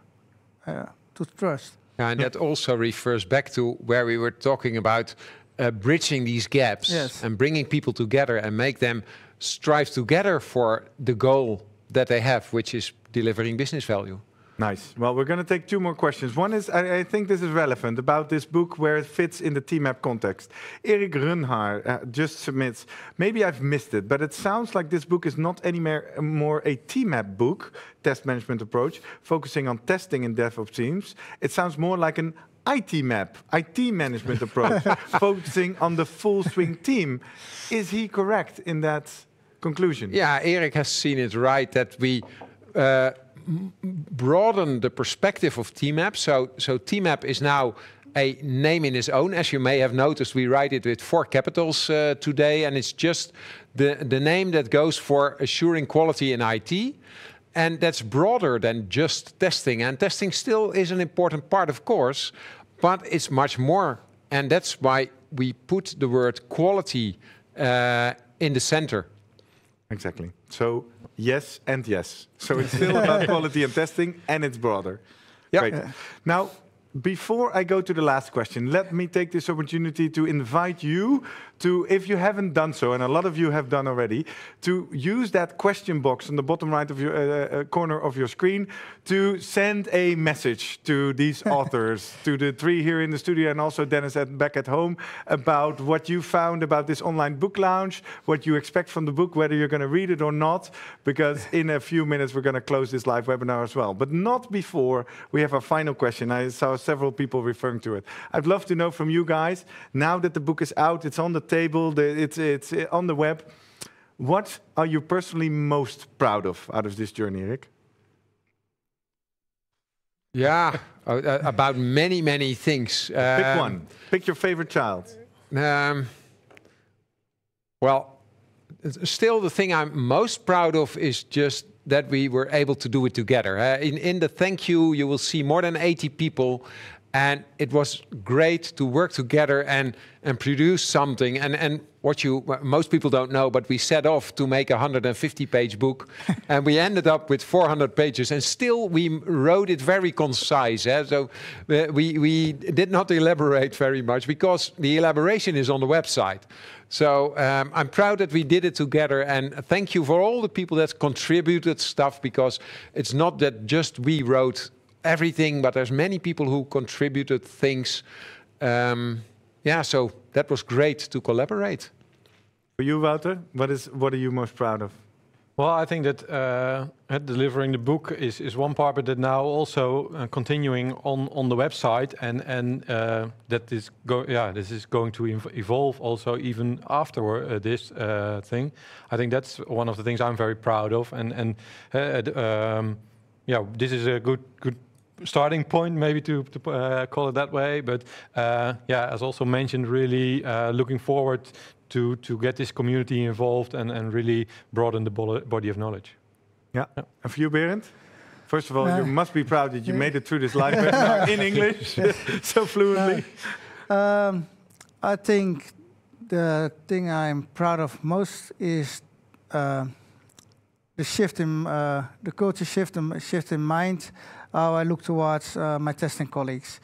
Speaker 3: uh, to trust.
Speaker 2: Yeah, and that also refers back to where we were talking about uh, bridging these gaps yes. and bringing people together and make them strive together for the goal that they have, which is delivering
Speaker 1: business value. Nice. Well, we're going to take two more questions. One is, I, I, think this is relevant about this book where it fits in the TMAP context. Eric Runhaar uh, just submits, maybe I've missed it, but it sounds like this book is not anymore more a TMAP book, test management approach, focusing on testing in DevOps teams. It sounds more like an IT map, IT management approach, focusing on the full swing team. Is he correct in that conclusion?
Speaker 2: Yeah, Eric has seen it right that we uh, broaden the perspective of TMAP. So, so TMAP is now a name in its own. As you may have noticed, we write it with four capitals uh, today, and it's just the, the name that goes for assuring quality in IT. And that's broader than just testing. And testing still is an important part, of course, but it's much more. And that's why we put the word quality uh, in the
Speaker 1: center. Exactly. So yes and yes. So it's still about quality and testing, and it's broader. Yep. Great. Now, before I go to the last question, let me take this opportunity to invite you to, if you haven't done so, and a lot of you have done already, to use that question box on the bottom right of your uh, uh, uh corner of your screen to send a message to these authors, to the three here in the studio and also Dennis at, back at home about what you found about this online book lounge, what you expect from the book, whether you're going to read it or not, because in a few minutes we're going to close this live webinar as well. But not before we have our final question. I saw several people referring to it. I'd love to know from you guys, now that the book is out, it's on the table. It's, it's uh, on the web. What are you personally most proud of out of this journey, Rick?
Speaker 2: Yeah, uh, uh, about many, many things. Pick um, one. Pick your favorite child. Um, well, still the thing I'm most proud of is just that we were able to do it together. Uh, in, in the thank you, you will see more than 80 people and it was great to work together and and produce something and and what you most people don't know but we set off to make a 150 page book and we ended up with 400 pages and still we wrote it very concise eh? so eh, we we did not elaborate very much because the elaboration is on the website so um, I'm proud that we did it together and thank you for all the people that contributed stuff because it's not that just we wrote everything, but there's many people who contributed things. Um, yeah, so that was great to collaborate. For you, Wouter, what
Speaker 1: is what are you most proud of?
Speaker 4: Well, I think that uh, delivering the book is, is one part, but that now also uh, continuing on, on the website and and uh, that is go yeah this is going to evolve also even after uh, this uh, thing. I think that's one of the things I'm very proud of, and and uh, um, yeah, this is a good good starting point, maybe to, to uh, call it that way. But uh, yeah, as also mentioned, really uh, looking forward to to get this community involved and and really broaden the body of knowledge.
Speaker 1: Yeah, yeah. and for you, Berend. First of all, you uh, must be proud that you made it through this live webinar in English so fluently.
Speaker 3: Uh, um, I think the thing I'm proud of most is uh, the shift in the culture shift shift in mind how I look towards uh, my testing colleagues.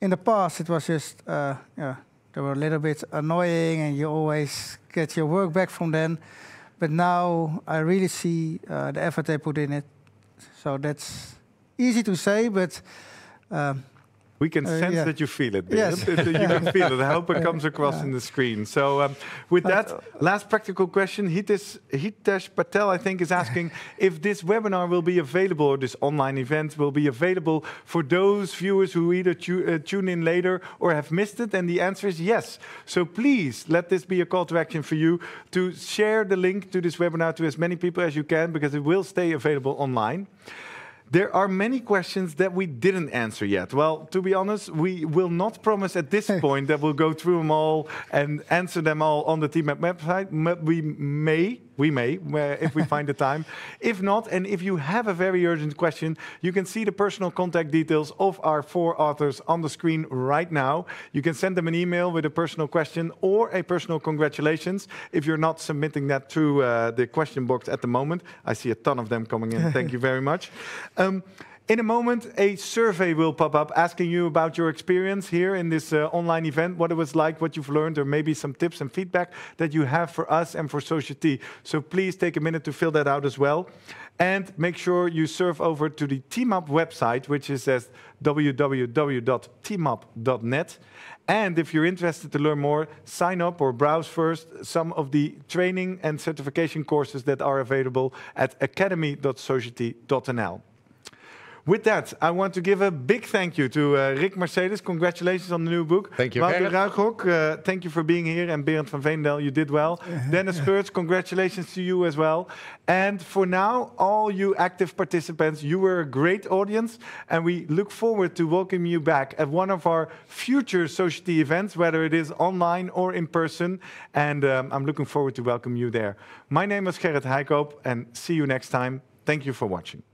Speaker 3: In the past, it was just uh, they were a little bit annoying, and you always get your work back from them. But now I really see uh, the effort they put in it. So that's easy to say, but um,
Speaker 1: we can uh, sense yeah. that you feel it. Yes. you can feel it. I hope it comes across yeah. in the screen. So um, with that, last practical question. Hitesh, Hitesh Patel, I think, is asking if this webinar will be available or this online event will be available for those viewers who either tu uh, tune in later or have missed it. And the answer is yes. So please let this be a call to action for you to share the link to this webinar to as many people as you can because it will stay available online. There are many questions that we didn't answer yet. Well, to be honest, we will not promise at this point that we'll go through them all and answer them all on the TMAP website. But We may we may, if we find the time. If not, and if you have a very urgent question, you can see the personal contact details of our four authors on the screen right now. You can send them an email with a personal question or a personal congratulations if you're not submitting that to uh, the question box at the moment. I see a ton of them coming in. Thank you very much. Um, in a moment, a survey will pop up asking you about your experience here in this uh, online event, what it was like, what you've learned, or maybe some tips and feedback that you have for us and for Society. So please take a minute to fill that out as well. And make sure you surf over to the TeamUp website, which is at www.teamup.net. And if you're interested to learn more, sign up or browse first some of the training and certification courses that are available at academy.society.nl with that, I want to give a big thank you to uh, Rick Mercedes. Congratulations on the new book. Thank you, Wouter Ruigrok, uh, thank you for being here. And Berend van Veendel, you did well. Dennis Pertz, congratulations to you as well. And for now, all you active participants, you were a great audience. And we look forward to welcoming you back at one of our future society events, whether it is online or in person. And um, I'm looking forward to welcome you there. My name is Gerrit Heikoop, and see you next time. Thank you for watching.